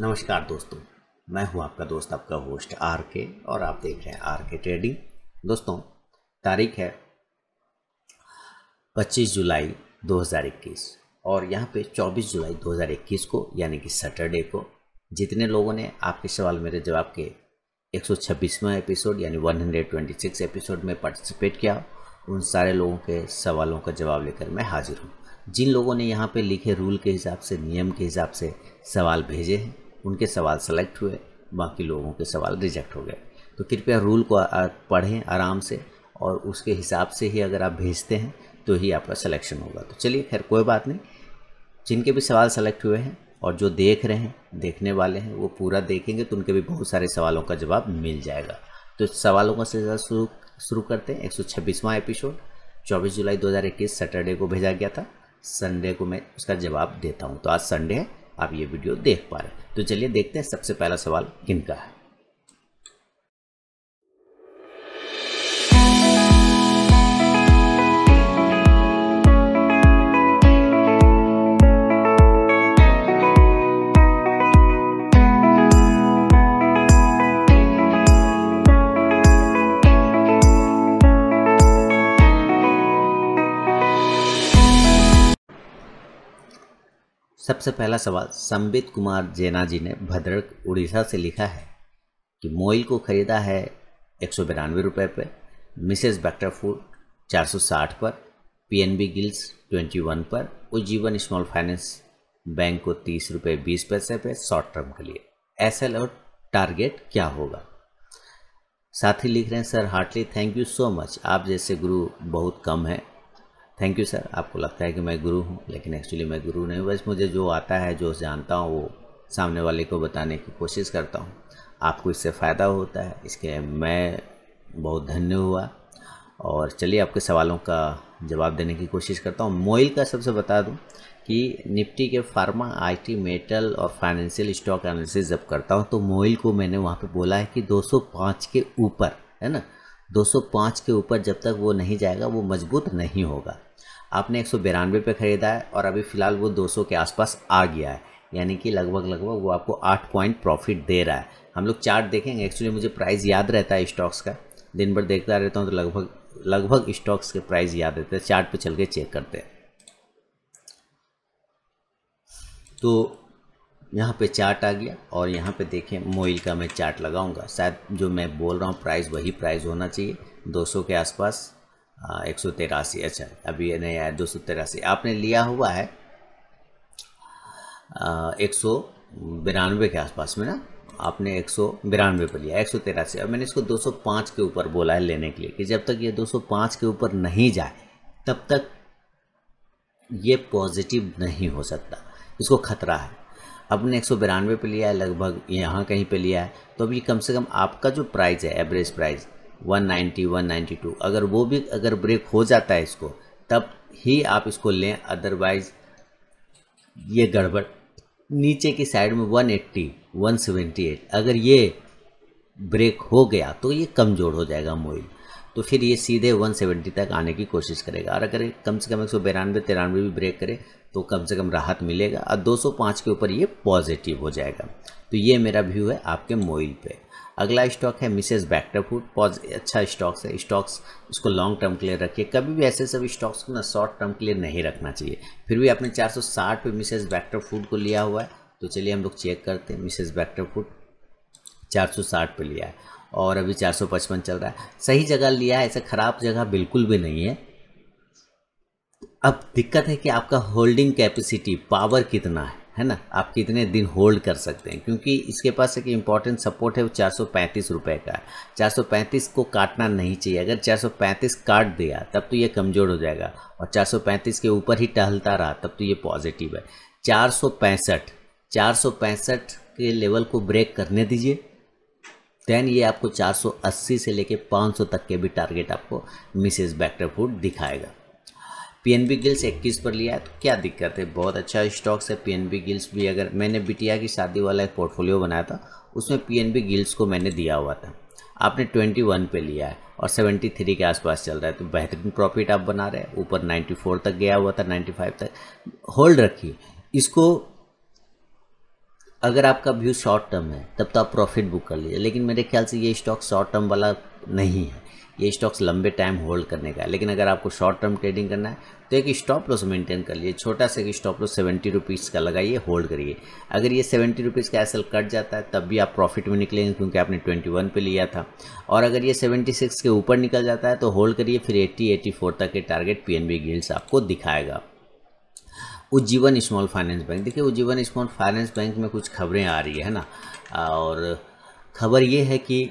नमस्कार दोस्तों मैं हूं आपका दोस्त आपका होस्ट आर के और आप देख रहे हैं आर के ट्रेडिंग दोस्तों तारीख है 25 जुलाई 2021 और यहां पे 24 जुलाई 2021 को यानी कि सैटरडे को जितने लोगों ने आपके सवाल मेरे जवाब के 126वां एपिसोड यानी 126 एपिसोड में पार्टिसिपेट किया उन सारे लोगों के सवालों का जवाब लेकर मैं हाजिर हूँ जिन लोगों ने यहाँ पे लिखे रूल के हिसाब से नियम के हिसाब से सवाल भेजे हैं उनके सवाल सेलेक्ट हुए बाकी लोगों के सवाल रिजेक्ट हो गए तो कृपया रूल को पढ़ें आराम से और उसके हिसाब से ही अगर आप भेजते हैं तो ही आपका सिलेक्शन होगा तो चलिए खैर कोई बात नहीं जिनके भी सवाल सेलेक्ट हुए हैं और जो देख रहे हैं देखने वाले हैं वो पूरा देखेंगे तो उनके भी बहुत सारे सवालों का जवाब मिल जाएगा तो सवालों का सिलसिला शुरू शुरू करते हैं एक सौ एपिसोड चौबीस जुलाई 2021 सैटरडे को भेजा गया था संडे को मैं उसका जवाब देता हूँ तो आज संडे है आप ये वीडियो देख पा रहे हैं तो चलिए देखते हैं सबसे पहला सवाल किन का है सबसे पहला सवाल संबित कुमार जैना जी ने भद्रक उड़ीसा से लिखा है कि मोइल को खरीदा है एक सौ बिरानवे रुपये पर बैक्टर बैक्टरफूड चार सौ साठ पर P N B Gilts twenty one पर उज्जीवन स्मॉल फाइनेंस बैंक को तीस रुपये बीस पैसे पर शॉर्ट टर्म के लिए एस एल और टारगेट क्या होगा साथ ही लिख रहे हैं sir heartily thank you so much आप जैसे गुरु बहुत कम हैं थैंक यू सर आपको लगता है कि मैं गुरु हूँ लेकिन एक्चुअली मैं गुरु नहीं बस मुझे जो आता है जो जानता हूँ वो सामने वाले को बताने की कोशिश करता हूँ आपको इससे फ़ायदा होता है इसके मैं बहुत धन्य हुआ और चलिए आपके सवालों का जवाब देने की कोशिश करता हूँ मोइल का सबसे बता दूँ कि निफ्टी के फार्मा आईटी मेटल और फाइनेंशियल स्टॉक एनालिसिस जब करता हूँ तो मोइल को मैंने वहाँ पे बोला है कि 205 के ऊपर है ना 205 के ऊपर जब तक वो नहीं जाएगा वो मजबूत नहीं होगा आपने एक सौ बिरानवे पर ख़रीदा है और अभी फ़िलहाल वो 200 के आसपास आ गया है यानी कि लगभग लगभग वो आपको आठ पॉइंट प्रॉफिट दे रहा है हम लोग चार्ट देखेंगे एक्चुअली मुझे प्राइस याद रहता है स्टॉक्स का दिन भर देखता रहता हूँ तो लगभग लगभग स्टॉक्स के प्राइस याद रहते हैं चार्ट पे चल के चेक करते हैं तो यहाँ पे चार्ट आ गया और यहाँ पे देखें मोइल का मैं चार्ट लगाऊंगा शायद जो मैं बोल रहा हूँ प्राइस वही प्राइस होना चाहिए 200 के आसपास एक सौ तेरासी अच्छा अभी नहीं आया दो सौ तेरासी आपने लिया हुआ है एक सौ बिरानवे के आसपास में ना आपने एक सौ बिरानवे पर लिया एक सौ तेरासी और मैंने इसको दो सौ पाँच के ऊपर बोला है लेने के लिए कि जब तक ये दो सौ पाँच के ऊपर नहीं जाए तब तक ये पॉजिटिव नहीं हो सकता इसको खतरा है अपने एक सौ बिरानवे पर लिया है लगभग यहाँ कहीं पे लिया है तो अभी कम से कम आपका जो प्राइस है एवरेज प्राइस 190 192 अगर वो भी अगर ब्रेक हो जाता है इसको तब ही आप इसको लें अदरवाइज ये गड़बड़ नीचे की साइड में 180 178 अगर ये ब्रेक हो गया तो ये कमज़ोर हो जाएगा मोइल तो फिर ये सीधे 170 तक आने की कोशिश करेगा और अगर कम से कम एक सौ बिरानवे तिरानवे भी ब्रेक करे तो कम से कम राहत मिलेगा और 205 के ऊपर ये पॉजिटिव हो जाएगा तो ये मेरा व्यू है आपके मोइल पे अगला स्टॉक है मिसेज बैक्टर फूड पॉज अच्छा स्टॉक्स है स्टॉक्स इसको लॉन्ग टर्म के लिए रखिए कभी भी ऐसे सब स्टॉक्स को ना शॉर्ट टर्म के लिए नहीं रखना चाहिए फिर भी आपने चार पे मिसेज बैक्टर फूड को लिया हुआ है तो चलिए हम लोग चेक करते हैं मिसेज बैक्टर फूड साठ पे लिया है और अभी 455 चल रहा है सही जगह लिया ऐसे ऐसा ख़राब जगह बिल्कुल भी नहीं है अब दिक्कत है कि आपका होल्डिंग कैपेसिटी पावर कितना है है ना आप कितने दिन होल्ड कर सकते हैं क्योंकि इसके पास एक इम्पॉर्टेंट सपोर्ट है वो चार सौ पैंतीस रुपये का है चार सौ पैंतीस को काटना नहीं चाहिए अगर चार सौ पैंतीस काट दिया तब तो ये कमज़ोर हो जाएगा और चार सौ पैंतीस के ऊपर ही टहलता रहा तब तो ये पॉजिटिव है चार सौ पैंसठ चार सौ पैंसठ के लेवल को ब्रेक करने दीजिए देन ये आपको 480 से लेके 500 तक के भी टारगेट आपको मिसेज बैक्टर फूड दिखाएगा पी एन बी गिल्स इक्कीस पर लिया है तो क्या दिक्कत है बहुत अच्छा स्टॉक्स है पी एन बी गिल्स भी अगर मैंने बिटिया की शादी वाला एक पोर्टफोलियो बनाया था उसमें पी एन बी गिल्स को मैंने दिया हुआ था आपने ट्वेंटी वन पे लिया है और सेवेंटी थ्री के आसपास चल रहा है तो बेहतरीन प्रॉफिट आप बना रहे हैं ऊपर नाइन्टी फोर तक गया हुआ था नाइन्टी फाइव तक होल्ड रखिए इसको अगर आपका व्यू शॉर्ट टर्म है तब तो आप प्रॉफिट बुक कर लीजिए लेकिन मेरे ख्याल से ये स्टॉक शॉर्ट टर्म वाला नहीं है ये स्टॉक्स लंबे टाइम होल्ड करने का है लेकिन अगर आपको शॉर्ट टर्म ट्रेडिंग करना है तो एक स्टॉप लॉस मेंटेन कर लिए छोटा सा एक स्टॉप लॉस सेवेंटी रुपीज़ का लगाइए होल्ड करिए अगर ये सेवेंटी रुपीज़ का एसल कट जाता है तब भी आप प्रॉफिट में निकलेंगे क्योंकि आपने ट्वेंटी वन पे लिया था और अगर ये सेवेंटी सिक्स के ऊपर निकल जाता है तो होल्ड करिए फिर एट्टी एट्टी फोर तक के target P N B Gilts आपको दिखाएगा उज्जीवन स्मॉल फाइनेंस बैंक देखिए उज्जीवन स्मॉल फाइनेंस बैंक में कुछ खबरें आ रही है ना और खबर ये है कि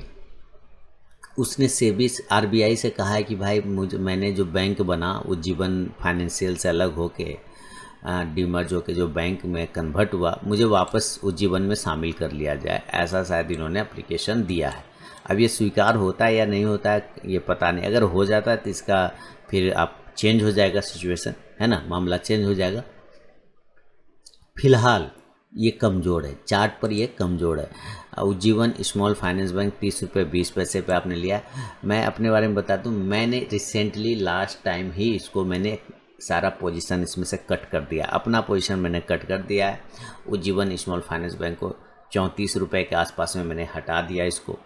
उसने सेबी आरबीआई से कहा है कि भाई मुझे मैंने जो बैंक बना उज्जीवन फाइनेंशियल से अलग होके डीमर्ज होके जो बैंक में कन्वर्ट हुआ मुझे वापस उज्जीवन में शामिल कर लिया जाए ऐसा शायद इन्होंने एप्लीकेशन दिया है अब ये स्वीकार होता है या नहीं होता है ये पता नहीं अगर हो जाता है तो इसका फिर आप चेंज हो जाएगा सिचुएशन है ना मामला चेंज हो जाएगा फिलहाल ये कमज़ोर है चार्ट पर ये कमज़ोर है उज्जीवन स्मॉल फाइनेंस बैंक तीस रुपये बीस पैसे पे आपने लिया मैं अपने बारे में बता दूँ मैंने रिसेंटली लास्ट टाइम ही इसको मैंने सारा पोजीशन इसमें से कट कर दिया अपना पोजीशन मैंने कट कर दिया है उज्जीवन स्मॉल फाइनेंस बैंक को चौंतीस रुपये के आसपास में मैंने हटा दिया इसको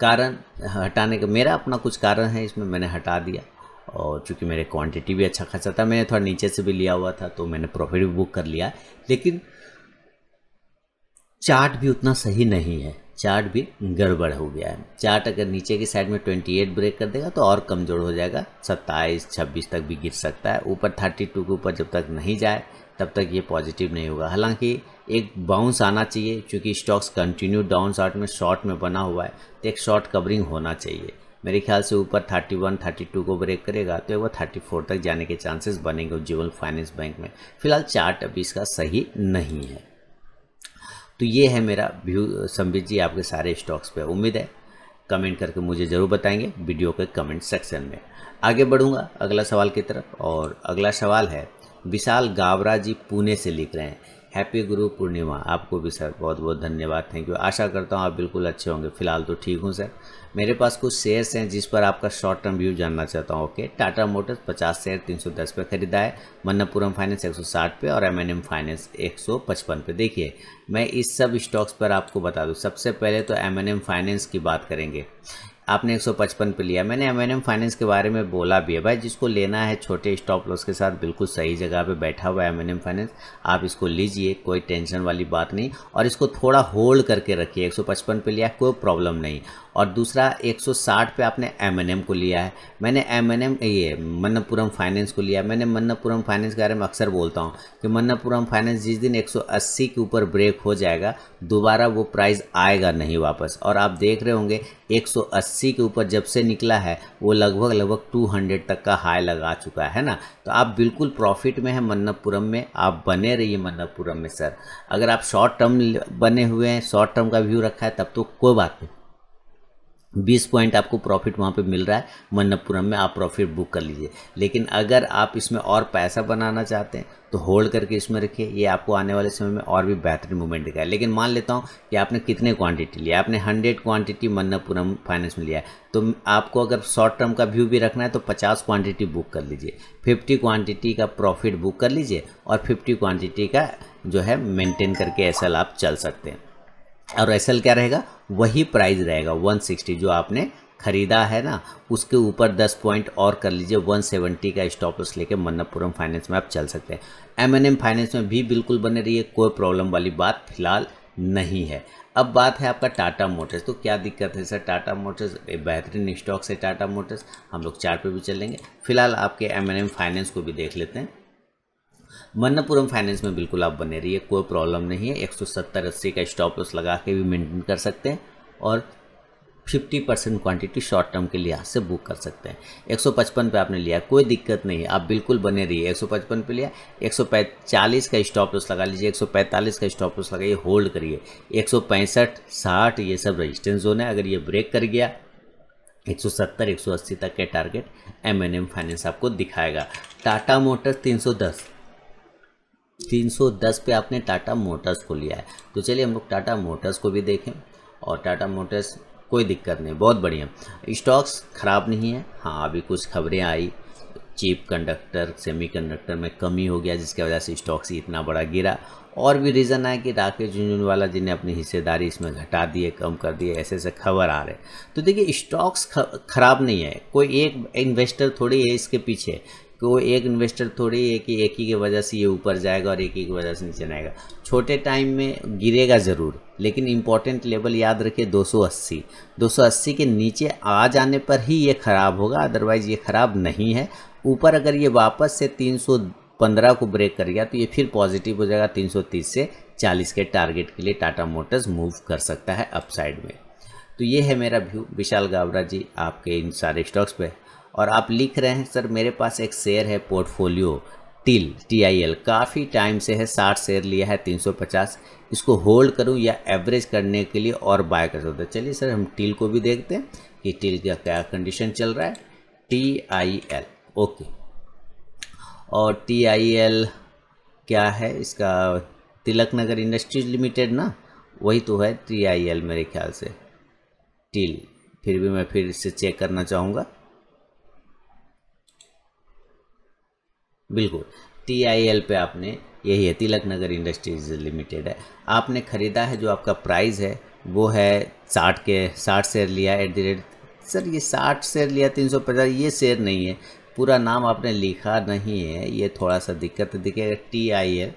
कारण हटाने का मेरा अपना कुछ कारण है इसमें मैंने हटा दिया और चूँकि मेरे क्वांटिटी भी अच्छा खासा था मैंने थोड़ा नीचे से भी लिया हुआ था तो मैंने प्रॉफिट भी बुक कर लिया लेकिन चार्ट भी उतना सही नहीं है चार्ट भी गड़बड़ हो गया है चार्ट अगर नीचे की साइड में 28 ब्रेक कर देगा तो और कमज़ोर हो जाएगा 27, 26 तक भी गिर सकता है ऊपर 32 के ऊपर जब तक नहीं जाए तब तक ये पॉजिटिव नहीं होगा हालांकि एक बाउंस आना चाहिए क्योंकि स्टॉक्स कंटिन्यू डाउन शॉर्ट में शॉर्ट में बना हुआ है तो एक शॉर्ट कवरिंग होना चाहिए मेरे ख्याल से ऊपर 31, 32 को ब्रेक करेगा तो वो 34 तक जाने के चांसेस बनेंगे उज्जीवन फाइनेंस बैंक में फिलहाल चार्ट अभी इसका सही नहीं है तो ये है मेरा व्यू संबित जी आपके सारे स्टॉक्स पे उम्मीद है कमेंट करके मुझे ज़रूर बताएंगे वीडियो के कमेंट सेक्शन में आगे बढ़ूँगा अगला सवाल की तरफ और अगला सवाल है विशाल गावरा जी पुणे से लिख रहे हैं हैप्पी गुरु पूर्णिमा आपको भी सर बहुत बहुत धन्यवाद थैंक यू आशा करता हूँ आप बिल्कुल अच्छे होंगे फिलहाल तो ठीक हूँ सर मेरे पास कुछ शेयर्स हैं जिस पर आपका शॉर्ट टर्म व्यू जानना चाहता हूँ ओके टाटा मोटर्स 50 शेयर 310 पे खरीदा है मन्नपुरम फाइनेंस 160 पे और एमएनएम फाइनेंस 155 पे देखिए मैं इस सब स्टॉक्स पर आपको बता दूँ सबसे पहले तो एमएनएम फाइनेंस की बात करेंगे आपने 155 पे लिया मैंने एम फाइनेंस के बारे में बोला भी है भाई जिसको लेना है छोटे स्टॉप लॉस के साथ बिल्कुल सही जगह पे बैठा हुआ है एम फाइनेंस आप इसको लीजिए कोई टेंशन वाली बात नहीं और इसको थोड़ा होल्ड करके रखिए 155 पे लिया कोई प्रॉब्लम नहीं और दूसरा 160 पे आपने एम को लिया है मैंने एम एन ये मन्नपुरम फाइनेंस को लिया मैंने मन्नपुरम फाइनेंस के बारे में अक्सर बोलता हूँ कि मन्नपुरम फाइनेंस जिस दिन 180 के ऊपर ब्रेक हो जाएगा दोबारा वो प्राइस आएगा नहीं वापस और आप देख रहे होंगे 180 के ऊपर जब से निकला है वो लगभग लगभग 200 तक का हाई लगा चुका है ना तो आप बिल्कुल प्रॉफिट में है मन्नपुरम में आप बने रहिए मन्नपुरम में सर अगर आप शॉर्ट टर्म बने हुए हैं शॉर्ट टर्म का व्यू रखा है तब तो कोई बात नहीं बीस पॉइंट आपको प्रॉफिट वहाँ पे मिल रहा है मन्नपुरम में आप प्रॉफिट बुक कर लीजिए लेकिन अगर आप इसमें और पैसा बनाना चाहते हैं तो होल्ड करके इसमें रखिए ये आपको आने वाले समय में और भी बेहतरीन मूवमेंट दिखाए लेकिन मान लेता हूँ कि आपने कितने क्वांटिटी लिया आपने हंड्रेड क्वांटिटी मन्नपुरम फाइनेंस में लिया है तो आपको अगर शॉर्ट टर्म का व्यू भी रखना है तो पचास क्वान्टिटी बुक कर लीजिए फिफ्टी क्वान्टिटी का प्रॉफिट बुक कर लीजिए और फिफ्टी क्वान्टिटी का जो है मेनटेन करके एस आप चल सकते हैं और एस क्या रहेगा वही प्राइस रहेगा 160 जो आपने खरीदा है ना उसके ऊपर 10 पॉइंट और कर लीजिए 170 का स्टॉप लॉस लेके मन्नपुरम फाइनेंस में आप चल सकते हैं एम एन एम फाइनेंस में भी बिल्कुल बने रहिए कोई प्रॉब्लम वाली बात फिलहाल नहीं है अब बात है आपका टाटा मोटर्स तो क्या दिक्कत है सर टाटा मोटर्स बेहतरीन स्टॉक से टाटा मोटर्स हम लोग चार पे भी चलेंगे फिलहाल आपके एम एन एम फाइनेंस को भी देख लेते हैं मन्नापुरम फाइनेंस में बिल्कुल आप बने रहिए कोई प्रॉब्लम नहीं है एक सौ सत्तर अस्सी का स्टॉप लॉस लगा के भी मेंटेन कर सकते हैं और 50 परसेंट क्वान्टिटी शॉर्ट टर्म के लिहाज से बुक कर सकते हैं 155 पे आपने लिया कोई दिक्कत नहीं है आप बिल्कुल बने रहिए 155 पे लिया 140 का स्टॉप लॉस लगा लीजिए 145 का स्टॉप लॉस लगाइए होल्ड करिए 165 60 ये सब रजिस्टेंस जोन है अगर ये ब्रेक कर गया 170 180 तक के target M N M finance आपको दिखाएगा टाटा मोटर्स तीन 310 पे आपने टाटा मोटर्स को लिया है तो चलिए हम लोग टाटा मोटर्स को भी देखें और टाटा मोटर्स कोई दिक्कत नहीं बहुत बढ़िया स्टॉक्स ख़राब नहीं है हाँ अभी कुछ खबरें आई चीप कंडक्टर सेमीकंडक्टर में कमी हो गया जिसकी वजह से स्टॉक्स इतना बड़ा गिरा और भी रीज़न है कि राकेश झुंझुनवाला जी ने अपनी हिस्सेदारी इसमें घटा दिए कम कर दिए ऐसे ऐसे खबर आ रहे तो देखिए स्टॉक्स ख़राब नहीं है कोई एक इन्वेस्टर थोड़ी है इसके पीछे कि वो एक इन्वेस्टर थोड़ी है कि एक ही की वजह से ये ऊपर जाएगा और एक ही की वजह से नीचे जाएगा छोटे टाइम में गिरेगा ज़रूर लेकिन इम्पॉर्टेंट लेवल याद रखिए 280 280 के नीचे आ जाने पर ही ये ख़राब होगा अदरवाइज़ ये ख़राब नहीं है ऊपर अगर ये वापस से 315 को ब्रेक कर गया तो ये फिर पॉजिटिव हो जाएगा 330 से 40 के टारगेट के लिए टाटा मोटर्स मूव कर सकता है अपसाइड में तो ये है मेरा व्यू विशाल गावरा जी आपके इन सारे स्टॉक्स पे और आप लिख रहे हैं सर मेरे पास एक शेयर है portfolio till T I L काफ़ी टाइम से है साठ शेयर लिया है तीन सौ पचास इसको होल्ड करूं या एवरेज करने के लिए और बाय कर सकते चलिए सर हम टिल को भी देखते हैं कि टिल का क्या कंडीशन चल रहा है टी आई एल ओके और टी आई एल क्या है इसका तिलक नगर इंडस्ट्रीज लिमिटेड ना वही तो है टी आई एल मेरे ख्याल से टिल फिर भी मैं फिर इससे चेक करना चाहूँगा बिल्कुल टी आई एल पे आपने यही है तिलक नगर इंडस्ट्रीज लिमिटेड है आपने ख़रीदा है जो आपका प्राइस है वो है साठ के साठ शेयर लिया एट द रेट सर ये साठ शेयर लिया तीन सौ पचास ये शेयर नहीं है पूरा नाम आपने लिखा नहीं है ये थोड़ा सा दिक्कत दिखेगा T I L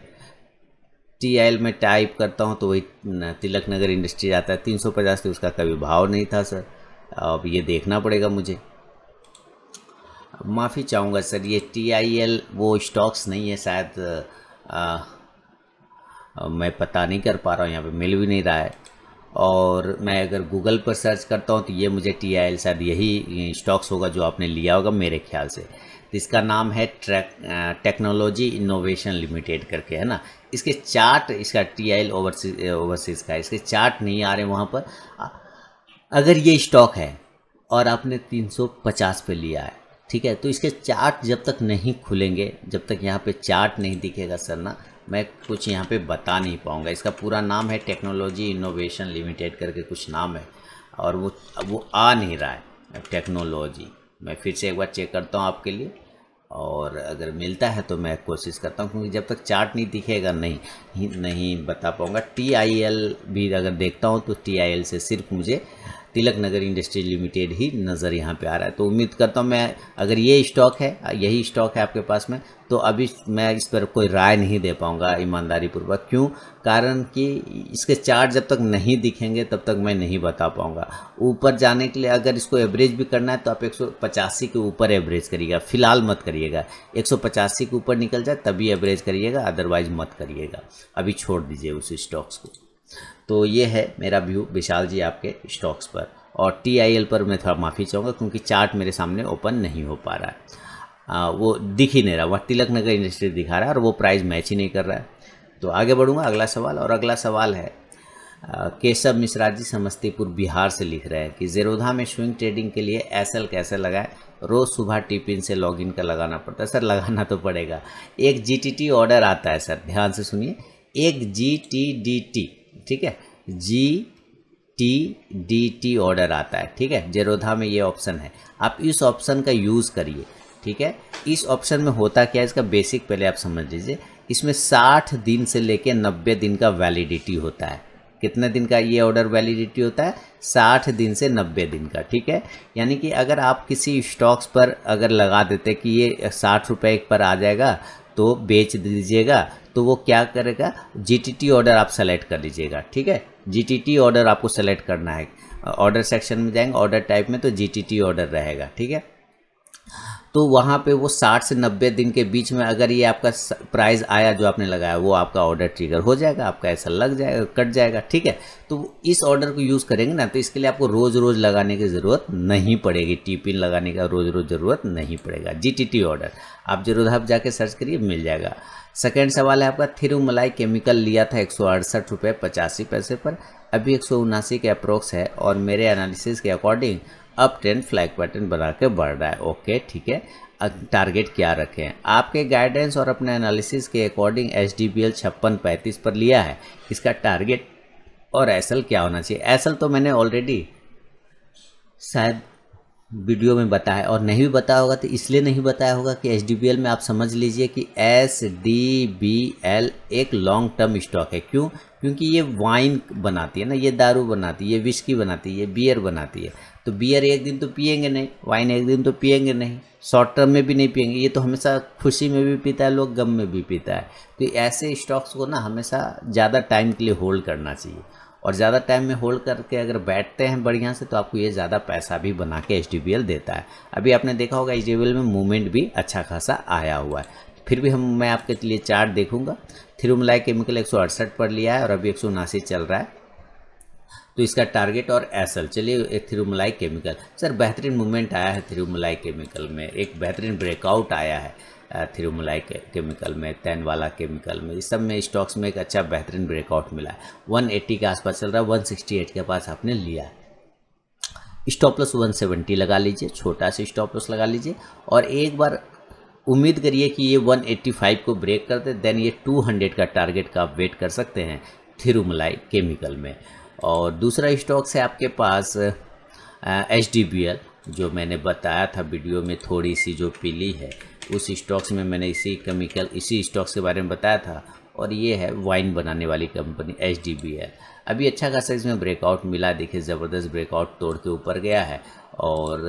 T I L में टाइप करता हूँ तो वही तिलक नगर इंडस्ट्रीज आता है तीन सौ पचास तो उसका कभी भाव नहीं था सर अब ये देखना पड़ेगा मुझे माफ़ी चाहूँगा सर ये टी आई एल वो स्टॉक्स नहीं है शायद मैं पता नहीं कर पा रहा हूँ यहाँ पे मिल भी नहीं रहा है और मैं अगर गूगल पर सर्च करता हूँ तो ये मुझे टी आई एल शायद यही स्टॉक्स होगा जो आपने लिया होगा मेरे ख्याल से इसका नाम है ट्रैक टेक्नोलॉजी इनोवेशन लिमिटेड करके है ना इसके चार्ट इसका टी आई एल ओवरसीज का इसके चार्ट नहीं आ रहे वहाँ पर अगर ये स्टॉक है और आपने पचास पे लिया है ठीक है तो इसके चार्ट जब तक नहीं खुलेंगे जब तक यहाँ पे चार्ट नहीं दिखेगा सर ना मैं कुछ यहाँ पे बता नहीं पाऊँगा इसका पूरा नाम है टेक्नोलॉजी इनोवेशन लिमिटेड करके कुछ नाम है और वो वो आ नहीं रहा है टेक्नोलॉजी मैं फिर से एक बार चेक करता हूँ आपके लिए और अगर मिलता है तो मैं कोशिश करता हूँ क्योंकि जब तक चार्ट नहीं दिखेगा नहीं नहीं बता पाऊँगा टी आई एल भी अगर देखता हूँ तो टी आई एल से सिर्फ मुझे तिलक नगर इंडस्ट्रीज लिमिटेड ही नज़र यहाँ पे आ रहा है तो उम्मीद करता हूँ मैं अगर ये स्टॉक है यही स्टॉक है आपके पास में तो अभी मैं इस पर कोई राय नहीं दे पाऊँगा ईमानदारी पूर्वक क्यों कारण कि इसके चार्ट जब तक नहीं दिखेंगे तब तक मैं नहीं बता पाऊँगा ऊपर जाने के लिए अगर इसको एवरेज भी करना है तो आप एक के ऊपर एवरेज करिएगा फ़िलहाल मत करिएगा एक के ऊपर निकल जाए तभी एवरेज करिएगा अदरवाइज़ मत करिएगा अभी छोड़ दीजिए उस स्टॉक्स को तो ये है मेरा व्यू विशाल जी आपके स्टॉक्स पर और टी पर मैं थोड़ा माफ़ी चाहूँगा क्योंकि चार्ट मेरे सामने ओपन नहीं हो पा रहा है आ, वो दिख ही नहीं रहा वह तिलक नगर इंडस्ट्री दिखा रहा है और वो प्राइस मैच ही नहीं कर रहा है तो आगे बढ़ूँगा अगला सवाल और अगला सवाल है केशव मिश्रा जी समस्तीपुर बिहार से लिख रहे हैं कि जेरोधा में स्विंग ट्रेडिंग के लिए एस कैसे लगाए रोज़ सुबह टिपिन से लॉगिन का लगाना पड़ता है सर लगाना तो पड़ेगा एक जी ऑर्डर आता है सर ध्यान से सुनिए एक जी ठीक है जी टी डी टी ऑर्डर आता है ठीक है जेरोधा में ये ऑप्शन है आप इस ऑप्शन का यूज़ करिए ठीक है इस ऑप्शन में होता क्या है इसका बेसिक पहले आप समझ लीजिए इसमें साठ दिन से लेके नब्बे दिन का वैलिडिटी होता है कितने दिन का ये ऑर्डर वैलिडिटी होता है साठ दिन से नब्बे दिन का ठीक है यानी कि अगर आप किसी स्टॉक्स पर अगर लगा देते कि ये साठ रुपये पर आ जाएगा तो बेच दीजिएगा तो वो क्या करेगा जी ऑर्डर आप सेलेक्ट कर लीजिएगा ठीक है जी ऑर्डर आपको सेलेक्ट करना है ऑर्डर सेक्शन में जाएंगे ऑर्डर टाइप में तो जी ऑर्डर रहेगा ठीक है तो वहाँ पे वो 60 से 90 दिन के बीच में अगर ये आपका प्राइस आया जो आपने लगाया वो आपका ऑर्डर ट्रिगर हो जाएगा आपका ऐसा लग जाएगा कट जाएगा ठीक है तो इस ऑर्डर को यूज़ करेंगे ना तो इसके लिए आपको रोज़ रोज़ लगाने की ज़रूरत नहीं पड़ेगी टी पिन लगाने का रोज़ रोज़ ज़रूरत नहीं पड़ेगा जी टी टी ऑर्डर आप जरूर आप जाके सर्च करिए मिल जाएगा सेकेंड सवाल है आपका थिरुमलाई केमिकल लिया था एक सौ अड़सठ रुपये पचासी पैसे पर अभी एक सौ उनासी के अप्रोक्स है और मेरे एनालिसिस के according up trend flag pattern बना के बढ़ रहा है ओके ठीक है टारगेट क्या रखें आपके गाइडेंस और अपने एनालिसिस के according H D B L छप्पन पैंतीस पर लिया है इसका टारगेट और एस क्या होना चाहिए एस तो मैंने ऑलरेडी शायद वीडियो में बताया और नहीं भी बताया होगा तो इसलिए नहीं बताया होगा कि एच में आप समझ लीजिए कि एस डी बी एल एक लॉन्ग टर्म स्टॉक है क्यों क्योंकि ये वाइन बनाती है ना ये दारू बनाती है ये विस्की बनाती है ये बियर बनाती है तो बियर एक दिन तो पियेंगे नहीं वाइन एक दिन तो पियेंगे नहीं शॉर्ट टर्म में भी नहीं पियेंगे ये तो हमेशा खुशी में भी पीता है लोग गम में भी पीता है तो ऐसे स्टॉक्स को ना हमेशा ज़्यादा टाइम के लिए होल्ड करना चाहिए और ज़्यादा टाइम में होल्ड करके अगर बैठते हैं बढ़िया से तो आपको ये ज़्यादा पैसा भी बना के एच देता है अभी आपने देखा होगा एच में मूवमेंट भी अच्छा खासा आया हुआ है फिर भी हम मैं आपके लिए चार्ट देखूंगा थिरुमलाई केमिकल एक पर लिया है और अभी एक चल रहा है तो इसका टारगेट और एसल चलिए थिरुमलाई केमिकल सर बेहतरीन मूवमेंट आया है थिरुमलाई केमिकल में एक बेहतरीन ब्रेकआउट आया है थिरुमलाई केमिकल में तैन वाला केमिकल में इस सब में स्टॉक्स में एक अच्छा बेहतरीन ब्रेकआउट मिला है 180 के आसपास चल रहा है 168 के पास आपने लिया स्टॉप लॉस 170 लगा लीजिए छोटा सा स्टॉप लॉस लगा लीजिए और एक बार उम्मीद करिए कि ये 185 को ब्रेक कर दे देन ये 200 का टारगेट का आप वेट कर सकते हैं थिरुमलाई केमिकल में और दूसरा स्टॉक्स है आपके पास एच जो मैंने बताया था वीडियो में थोड़ी सी जो पीली है उस स्टॉक्स में मैंने इसी केमिकल इसी स्टॉक्स के बारे में बताया था और ये है वाइन बनाने वाली company H D B L अभी अच्छा खासा इसमें ब्रेकआउट मिला देखिए ज़बरदस्त ब्रेकआउट तोड़ के ऊपर गया है और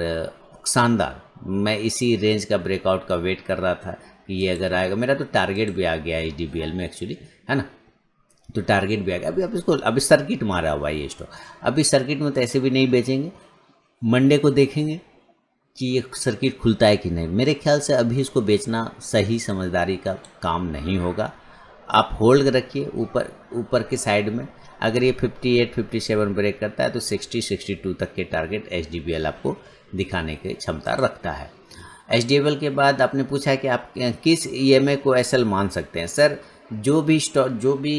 शानदार मैं इसी रेंज का ब्रेकआउट का वेट कर रहा था कि ये अगर आएगा मेरा तो टारगेट भी आ गया है एच डी बी एल में एक्चुअली है ना तो टारगेट भी आ गया अभी अब इसको अभी सर्किट मारा हुआ है ये स्टॉक अभी सर्किट में तो ऐसे भी नहीं बेचेंगे मंडे को देखेंगे कि ये सर्किट खुलता है कि नहीं मेरे ख्याल से अभी इसको बेचना सही समझदारी का काम नहीं होगा आप होल्ड रखिए ऊपर ऊपर के साइड में अगर ये 58, 57 ब्रेक करता है तो 60, 62 तक के टारगेट एच आपको दिखाने की क्षमता रखता है एच के बाद आपने पूछा है कि आप किस ई e को एस मान सकते हैं सर जो भी स्टॉक जो भी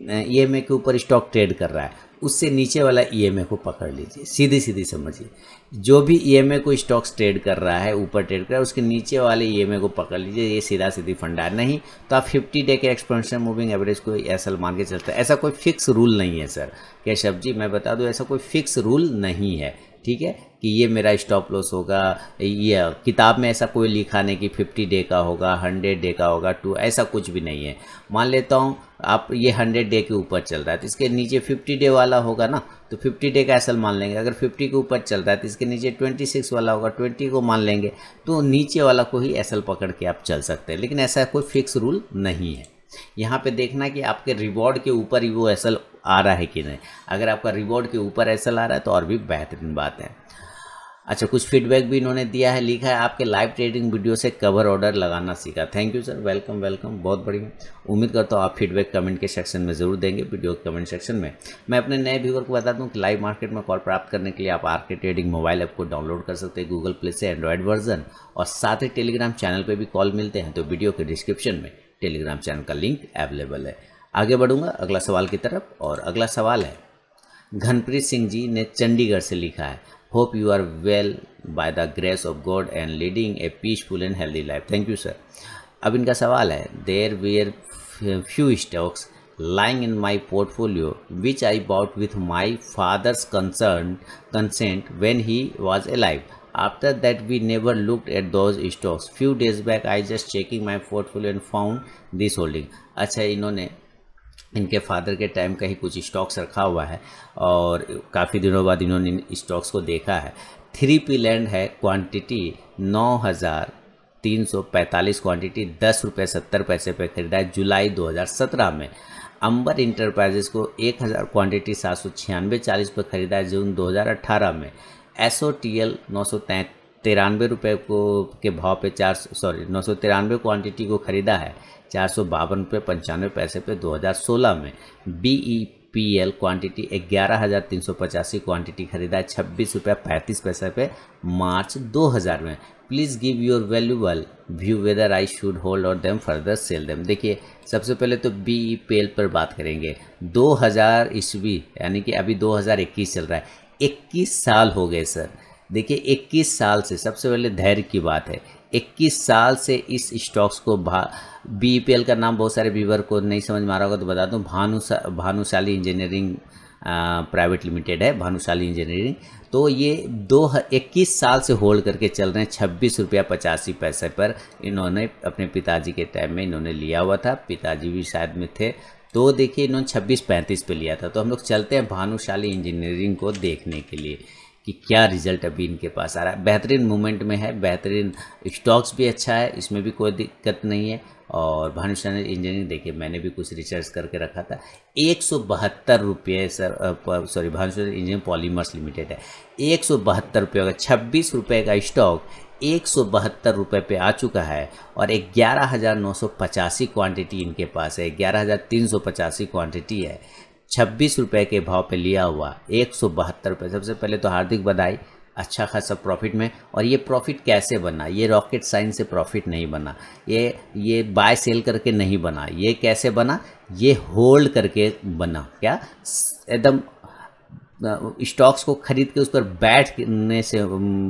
ई e के ऊपर स्टॉक ट्रेड कर रहा है उससे नीचे वाला ई e को पकड़ लीजिए सीधी सीधी समझिए जो भी ई e को स्टॉक्स ट्रेड कर रहा है ऊपर ट्रेड कर रहा है उसके नीचे वाले ई e को पकड़ लीजिए ये सीधा सीधी फंडा नहीं तो आप 50 डे के एक्सपेंशन मूविंग एवरेज को ऐसा मान के चलते ऐसा कोई फिक्स रूल नहीं है सर क्या शब्द जी मैं बता दूँ ऐसा कोई फिक्स रूल नहीं है ठीक है कि ये मेरा स्टॉप लॉस होगा ये किताब में ऐसा कोई लिखा नहीं कि फिफ्टी डे का होगा हंड्रेड डे का होगा टू ऐसा कुछ भी नहीं है मान लेता हूँ आप ये हंड्रेड डे के ऊपर चल रहा है तो इसके नीचे फिफ्टी डे वाला होगा ना तो फिफ्टी डे का ऐसा मान लेंगे अगर फिफ्टी के ऊपर चल रहा है तो इसके नीचे ट्वेंटी सिक्स वाला होगा ट्वेंटी को मान लेंगे तो नीचे वाला को ही असल पकड़ के आप चल सकते हैं लेकिन ऐसा कोई फिक्स रूल नहीं है यहाँ पे देखना कि आपके रिवॉर्ड के ऊपर ही वो एसल आ रहा है कि नहीं अगर आपका रिवॉर्ड के ऊपर एसल आ रहा है तो और भी बेहतरीन बात है अच्छा कुछ फीडबैक भी इन्होंने दिया है लिखा है आपके लाइव ट्रेडिंग वीडियो से कवर ऑर्डर लगाना सीखा thank you sir welcome welcome बहुत बढ़िया उम्मीद करता हूँ आप फीडबैक कमेंट के सेक्शन में ज़रूर देंगे वीडियो के कमेंट सेक्शन में मैं अपने नए व्यूवर को बता दूँ कि लाइव मार्केट में कॉल प्राप्त करने के लिए आप R K trading mobile app को डाउनलोड कर सकते हैं गूगल प्ले से एंड्रॉयड वर्जन और साथ ही टेलीग्राम चैनल पर भी कॉल मिलते हैं तो वीडियो के डिस्क्रिप्शन में टेलीग्राम चैनल का लिंक अवेलेबल है आगे बढ़ूंगा अगला सवाल की तरफ और अगला सवाल है घनप्रीत सिंह जी ने चंडीगढ़ से लिखा है hope you are well by the grace of God and leading a peaceful and healthy life thank you sir अब इनका सवाल है there were few stocks lying in my portfolio which I bought with my father's concern consent when he was a life after that we never looked at those stocks few days back i just checking my portfolio and found this holding अच्छा इन्होंने इनके father के time का ही कुछ stocks रखा हुआ है और काफ़ी दिनों बाद इन्होंने इन स्टॉक्स को देखा है थ्री पी लैंड है क्वांटिटी नौ हज़ार तीन सौ पैंतालीस क्वांटिटी दस रुपये सत्तर पैसे पर खरीदा है जुलाई दो हज़ार सत्रह में अंबर इंटरप्राइजेस को एक हज़ार क्वांटिटी सात सौ छियानवे चालीस पर खरीदा है जून दो हज़ार अट्ठारह में एस ओ टी एल नौ सौ तै तिरानवे रुपये को के भाव पे चार सॉरी नौ सौ तिरानवे क्वान्टिटी को ख़रीदा है चार सौ बावन रुपये पंचानवे पैसे पे 2016 में B E P L quantity ग्यारह हज़ार तीन सौ पचासी क्वान्टिटी खरीदा है छब्बीस रुपये पैंतीस पैसे पे मार्च 2000 में please give your valuable view whether I should hold और देम फर्दर सेल देम देखिए सबसे पहले तो बी ई पी एल पर बात करेंगे 2000 ईस्वी यानी कि अभी 2021 चल रहा है 21 साल हो गए सर देखिए 21 साल से सबसे पहले धैर्य की बात है 21 साल से इस स्टॉक्स को भा बी e का नाम बहुत सारे व्यूवर को नहीं समझ में आ रहा होगा तो बता दूँ भानुशा भानुशाली इंजीनियरिंग प्राइवेट लिमिटेड है भानुशाली इंजीनियरिंग तो ये दो इक्कीस साल से होल्ड करके चल रहे हैं छब्बीस रुपया पचासी पैसे पर इन्होंने अपने पिताजी के टाइम में इन्होंने लिया हुआ था पिताजी भी शायद में थे तो देखिए इन्होंने छब्बीस पैंतीस पे लिया था तो हम लोग चलते हैं भानुशाली इंजीनियरिंग को देखने के लिए कि क्या रिजल्ट अभी इनके पास आ रहा है बेहतरीन मूवमेंट में है बेहतरीन स्टॉक्स भी अच्छा है इसमें भी कोई दिक्कत नहीं है और भानुशाली इंजीनियरिंग देखिए मैंने भी कुछ रिसर्च करके रखा था एक सौ बहत्तर रुपये sir sorry Bhanushali engineering polymers limited है एक सौ बहत्तर रुपये का छब्बीस रुपये का स्टॉक एक सौ बहत्तर रुपये पे आ चुका है और ग्यारह हज़ार नौ सौ पचासी इनके पास है ग्यारह हज़ार तीन सौ पचासी क्वान्टिटी है छब्बीस रुपये के भाव पे लिया हुआ एक सौ बहत्तर रुपये सबसे पहले तो हार्दिक बधाई अच्छा खासा प्रॉफिट में और ये प्रॉफिट कैसे बना ये रॉकेट साइंस से प्रॉफिट नहीं बना ये ये बाय सेल करके नहीं बना ये कैसे बना ये होल्ड करके बना क्या एकदम स्टॉक्स को खरीद के उस पर बैठने से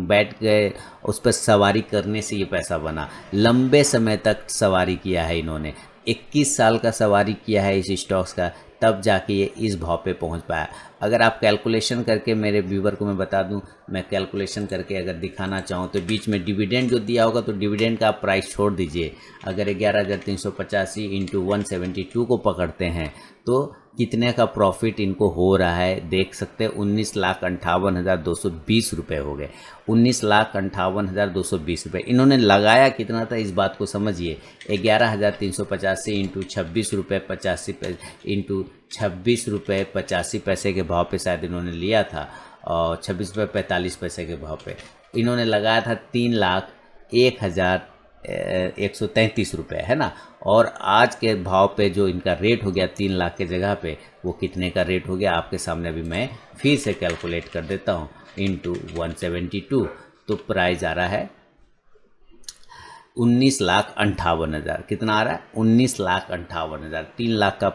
बैठ गए उस पर सवारी करने से ये पैसा बना लंबे समय तक सवारी किया है इन्होंने 21 साल का सवारी किया है इस स्टॉक्स का तब जाके ये इस भाव पे पहुंच पाया अगर आप कैलकुलेशन करके मेरे व्यूवर को मैं बता दूं मैं कैलकुलेशन करके अगर दिखाना चाहूं तो बीच में डिविडेंड जो दिया होगा तो डिविडेंड का आप प्राइस छोड़ दीजिए अगर ग्यारह हज़ार तीन सौ पचासी इंटू वन सेवेंटी टू को पकड़ते हैं तो कितने का प्रॉफिट इनको हो रहा है देख सकते हैं उन्नीस लाख अंठावन हज़ार दो सौ बीस रुपये हो गए उन्नीस लाख अंठावन हज़ार दो सौ बीस रुपये इन्होंने लगाया कितना था इस बात को समझिए ग्यारह हज़ार तीन सौ पचासी इंटू छब्बीस रुपये पचासी इंटू छब्बीस रुपये पचासी पैसे के भाव पे शायद इन्होंने लिया था और छब्बीस रुपये पैंतालीस पैसे के भाव पे इन्होंने लगाया था तीन लाख एक हज़ार एक सौ तैंतीस रुपये है ना और आज के भाव पे जो इनका रेट हो गया तीन लाख के जगह पे वो कितने का रेट हो गया आपके सामने अभी मैं फिर से कैलकुलेट कर देता हूँ टू वन सेवेंटी टू तो प्राइस आ रहा है उन्नीस लाख अंठावन हज़ार कितना आ रहा है उन्नीस लाख अंठावन हज़ार तीन लाख का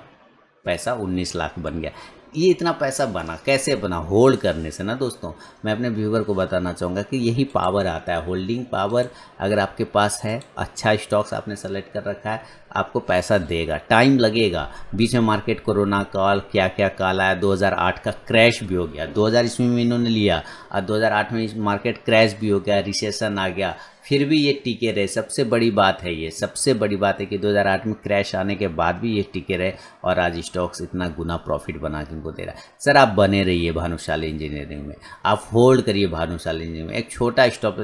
पैसा उन्नीस लाख बन गया ये इतना पैसा बना कैसे बना होल्ड करने से ना दोस्तों मैं अपने व्यूवर को बताना चाहूँगा कि यही पावर आता है होल्डिंग पावर अगर आपके पास है अच्छा स्टॉक्स आपने सेलेक्ट कर रखा है आपको पैसा देगा टाइम लगेगा बीच में मार्केट कोरोना काल क्या क्या काल आया 2008 का क्रैश भी हो गया दो ईस्वी में इन्होंने लिया और दो में मार्केट क्रैश भी हो गया रिसेसन आ गया फिर भी ये टिके रहे सबसे बड़ी बात है ये सबसे बड़ी बात है कि 2008 में क्रैश आने के बाद भी ये टिके रहे और आज स्टॉक्स इतना गुना प्रॉफिट बना के इनको दे रहा है सर आप बने रहिए भानुशाली इंजीनियरिंग में आप होल्ड करिए भानुशाली इंजीनियरिंग में एक छोटा स्टॉप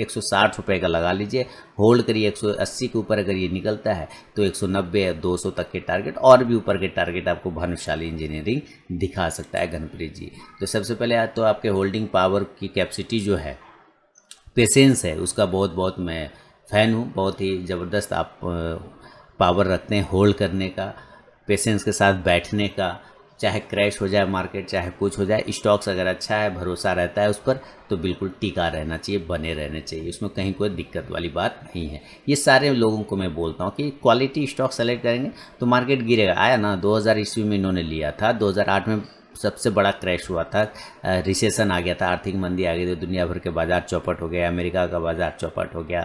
एक सौ का लगा लीजिए होल्ड करिए 180 के ऊपर अगर ये निकलता है तो एक सौ तक के टारगेट और भी ऊपर के टारगेट आपको भानुशाली इंजीनियरिंग दिखा सकता है घनप्रीत जी तो सबसे पहले तो आपके होल्डिंग पावर की कैपेसिटी जो है पेशेंस है उसका बहुत बहुत मैं फ़ैन हूँ बहुत ही ज़बरदस्त आप पावर रखते हैं होल्ड करने का पेशेंस के साथ बैठने का चाहे क्रैश हो जाए मार्केट चाहे कुछ हो जाए स्टॉक्स अगर अच्छा है भरोसा रहता है उस पर तो बिल्कुल टिका रहना चाहिए बने रहने चाहिए उसमें कहीं कोई दिक्कत वाली बात नहीं है ये सारे लोगों को मैं बोलता हूँ कि क्वालिटी स्टॉक सेलेक्ट करेंगे तो मार्केट गिरेगा आया ना 2000 ईस्वी में इन्होंने लिया था 2008 में सबसे बड़ा क्रैश हुआ था रिसेशन आ गया था आर्थिक मंदी आ गई थी दुनिया भर के बाज़ार चौपट हो गए अमेरिका का बाज़ार चौपट हो गया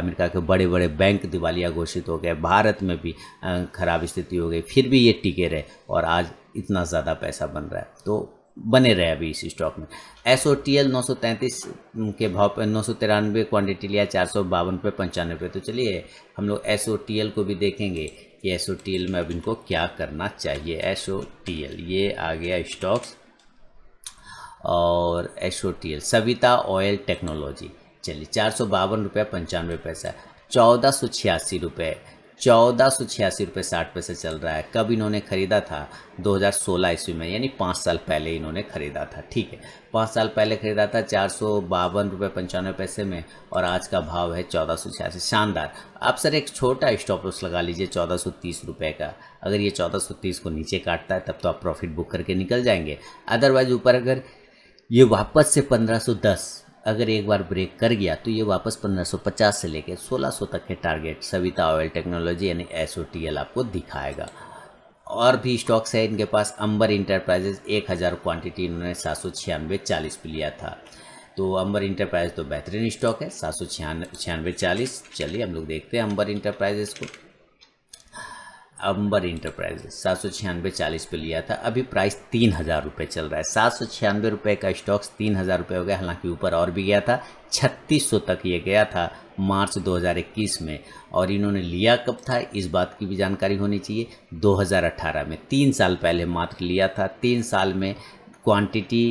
अमेरिका के बड़े बड़े बैंक दिवालिया घोषित हो गए भारत में भी खराब स्थिति हो गई फिर भी ये टिके रहे और आज इतना ज़्यादा पैसा बन रहा है तो बने रहे अभी इस स्टॉक में एस ओ टी एल नौ सौ तैंतीस के भाव पर नौ सौ तिरानवे क्वान्टिटी लिया चार सौ बावन पे पंचानवे तो चलिए हम लोग एस ओ टी एल को भी देखेंगे कि एस में अब इनको क्या करना चाहिए एस ये आ गया स्टॉक्स और एस सविता ऑयल टेक्नोलॉजी चलिए चार सौ बावन रुपये पंचानवे पैसा चौदह सौ छियासी रुपये चौदह सौ छियासी रुपये साठ पैसे चल रहा है कब इन्होंने ख़रीदा था 2016 ईस्वी में यानी पाँच साल पहले इन्होंने ख़रीदा था ठीक है पाँच साल पहले ख़रीदा था चार सौ बावन रुपये पंचानवे पैसे में और आज का भाव है चौदह सौ छियासी शानदार आप सर एक छोटा स्टॉप लॉस लगा लीजिए चौदह सौ तीस रुपये का अगर ये चौदह सौ तीस को नीचे काटता है तब तो आप प्रॉफिट बुक करके निकल जाएंगे अदरवाइज़ ऊपर अगर ये वापस से पंद्रह सौ दस अगर एक बार ब्रेक कर गया तो ये वापस 1550 से लेकर 1600 तक के टारगेट सविता ऑयल टेक्नोलॉजी यानी एस आपको दिखाएगा और भी स्टॉक्स है इनके पास अंबर इंटरप्राइजेज 1000 क्वांटिटी इन्होंने सात सौ छियानवे चालीस पे लिया था तो अंबर इंटरप्राइज तो बेहतरीन स्टॉक है सात सौ छियानवे चालीस चलिए हम लोग देखते हैं अंबर इंटरप्राइजेस को अंबर इंटरप्राइजेस सात सौ छियानवे चालीस पे लिया था अभी प्राइस तीन हज़ार रुपये चल रहा है सात सौ छियानवे रुपये का स्टॉक्स तीन हज़ार रुपये हो गया हालांकि ऊपर और भी गया था छत्तीस सौ तक ये गया था मार्च 2021 में और इन्होंने लिया कब था इस बात की भी जानकारी होनी चाहिए 2018 में तीन साल पहले मात्र लिया था तीन साल में क्वान्टिटी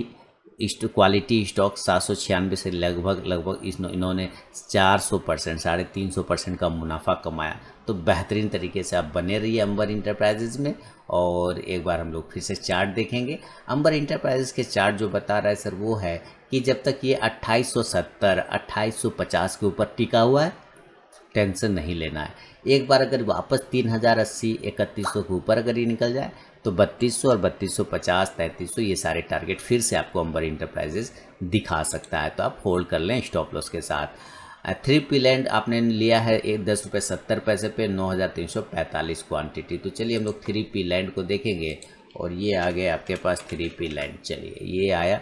क्वालिटी स्टॉक सात सौ छियानवे से लगभग लगभग इन्होंने चार सौ परसेंट साढ़े तीन सौ परसेंट का मुनाफा कमाया तो बेहतरीन तरीके से आप बने रहिए अंबर इंटरप्राइजेज में और एक बार हम लोग फिर से चार्ट देखेंगे अंबर इंटरप्राइजेज के चार्ट जो बता रहा है सर वो है कि जब तक ये 2870 2850 के ऊपर टिका हुआ है टेंशन नहीं लेना है एक बार अगर वापस तीन हज़ार अस्सी इकतीस सौ के ऊपर अगर ये निकल जाए तो बत्तीस सौ और बत्तीस सौ पचास तैंतीस सौ ये सारे टारगेट फिर से आपको अंबर इंटरप्राइजेज दिखा सकता है तो आप होल्ड कर लें स्टॉप लॉस के साथ थ्री पी लैंड आपने लिया है एक दस रुपये सत्तर पैसे पे नौ हज़ार तीन सौ पैंतालीस क्वान्टिटी तो चलिए हम लोग थ्री पी लैंड को देखेंगे और ये आ गए आपके पास थ्री पी लैंड चलिए ये आया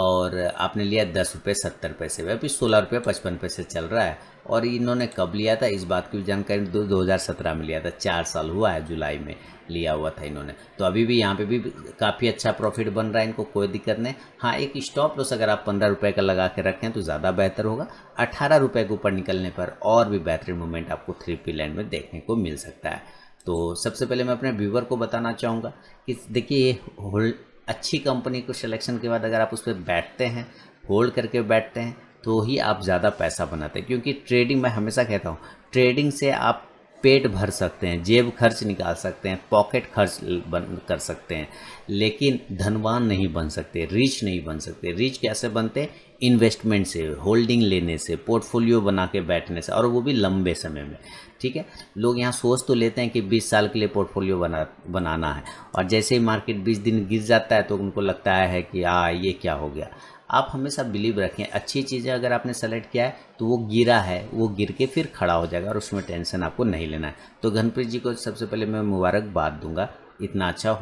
और आपने लिया दस रुपये सत्तर पैसे पे अभी सोलह रुपये पचपन पैसे चल रहा है और इन्होंने कब लिया था इस बात की जानकारी दो हज़ार सत्रह में लिया था चार साल हुआ है जुलाई में लिया हुआ था इन्होंने तो अभी भी यहाँ पे भी काफ़ी अच्छा प्रॉफिट बन रहा है इनको कोई दिक्कत नहीं हाँ एक स्टॉप लॉस अगर आप पंद्रह रुपये का लगा के रखें तो ज़्यादा बेहतर होगा अठारह रुपये के ऊपर निकलने पर और भी बेहतरीन मूवमेंट आपको थ्री पी लैंड में देखने को मिल सकता है तो सबसे पहले मैं अपने व्यूवर को बताना चाहूँगा कि देखिए ये होल्ड अच्छी कंपनी को सिलेक्शन के बाद अगर आप उस पर बैठते हैं होल्ड करके बैठते हैं तो ही आप ज़्यादा पैसा बनाते हैं क्योंकि ट्रेडिंग मैं हमेशा कहता हूँ ट्रेडिंग से आप पेट भर सकते हैं जेब खर्च निकाल सकते हैं पॉकेट खर्च बन कर सकते हैं लेकिन धनवान नहीं बन सकते रिच नहीं बन सकते रिच कैसे बनते हैं इन्वेस्टमेंट से होल्डिंग लेने से पोर्टफोलियो बना के बैठने से और वो भी लंबे समय में ठीक है लोग यहाँ सोच तो लेते हैं कि 20 साल के लिए पोर्टफोलियो बना बनाना है और जैसे ही मार्केट बीस दिन गिर जाता है तो उनको लगता है कि आ ये क्या हो गया आप हमेशा बिलीव रखें अच्छी चीज़ें अगर आपने सेलेक्ट किया है तो वो गिरा है वो गिर के फिर खड़ा हो जाएगा और उसमें टेंशन आपको नहीं लेना है तो घनप्रीत जी को सबसे पहले मैं मुबारकबाद दूंगा इतना अच्छा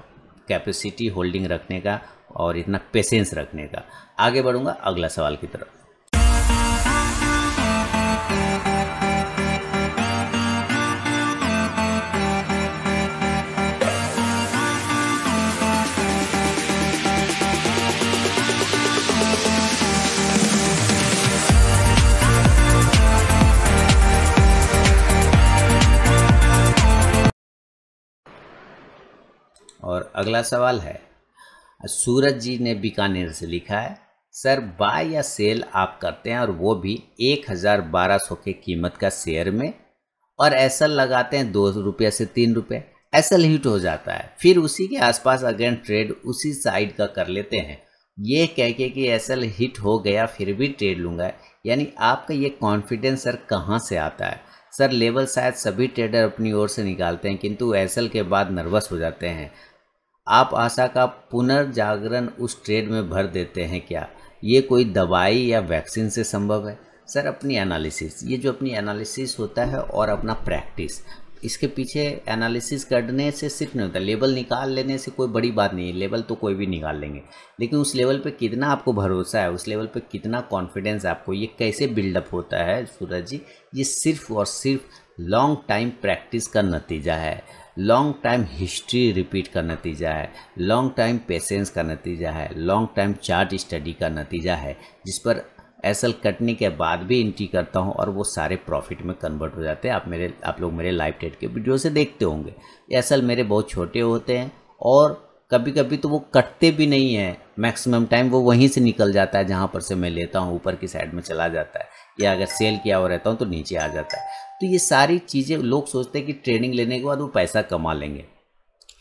कैपेसिटी होल्डिंग रखने का और इतना पेशेंस रखने का आगे बढ़ूँगा अगला सवाल की तरफ और अगला सवाल है सूरज जी ने बीकानेर से लिखा है सर बाय या सेल आप करते हैं और वो भी एक हज़ार बारह सौ के कीमत का शेयर में और एसल लगाते हैं दो रुपये से तीन रुपये एसल हिट हो जाता है फिर उसी के आसपास अगेन ट्रेड उसी साइड का कर लेते हैं ये कह के कि एसल हिट हो गया फिर भी ट्रेड लूँगा यानी आपका ये कॉन्फिडेंस सर कहाँ से आता है सर लेवल शायद सभी ट्रेडर अपनी ओर से निकालते हैं किंतु एसल के बाद नर्वस हो जाते हैं आप आशा का पुनर्जागरण उस ट्रेड में भर देते हैं क्या ये कोई दवाई या वैक्सीन से संभव है सर अपनी एनालिसिस ये जो अपनी एनालिसिस होता है और अपना प्रैक्टिस इसके पीछे एनालिसिस करने से सिर्फ नहीं होता लेवल निकाल लेने से कोई बड़ी बात नहीं है लेवल तो कोई भी निकाल लेंगे लेकिन उस लेवल पे कितना आपको भरोसा है उस लेवल पे कितना कॉन्फिडेंस आपको ये कैसे बिल्डअप होता है सूरज जी ये सिर्फ और सिर्फ लॉन्ग टाइम प्रैक्टिस का नतीजा है लॉन्ग टाइम हिस्ट्री रिपीट का नतीजा है लॉन्ग टाइम पेशेंस का नतीजा है लॉन्ग टाइम चार्ट स्टडी का नतीजा है जिस पर एसल कटने के बाद भी एंट्री करता हूँ और वो सारे प्रॉफिट में कन्वर्ट हो जाते हैं आप मेरे आप लोग मेरे लाइव टेट के वीडियो से देखते होंगे एसल मेरे बहुत छोटे होते हैं और कभी कभी तो वो कटते भी नहीं हैं मैक्सिमम टाइम वो वहीं से निकल जाता है जहाँ पर से मैं लेता हूँ ऊपर की साइड में चला जाता है या अगर सेल किया हुआ रहता हूँ तो नीचे आ जाता है तो ये सारी चीज़ें लोग सोचते हैं कि ट्रेनिंग लेने के बाद वो पैसा कमा लेंगे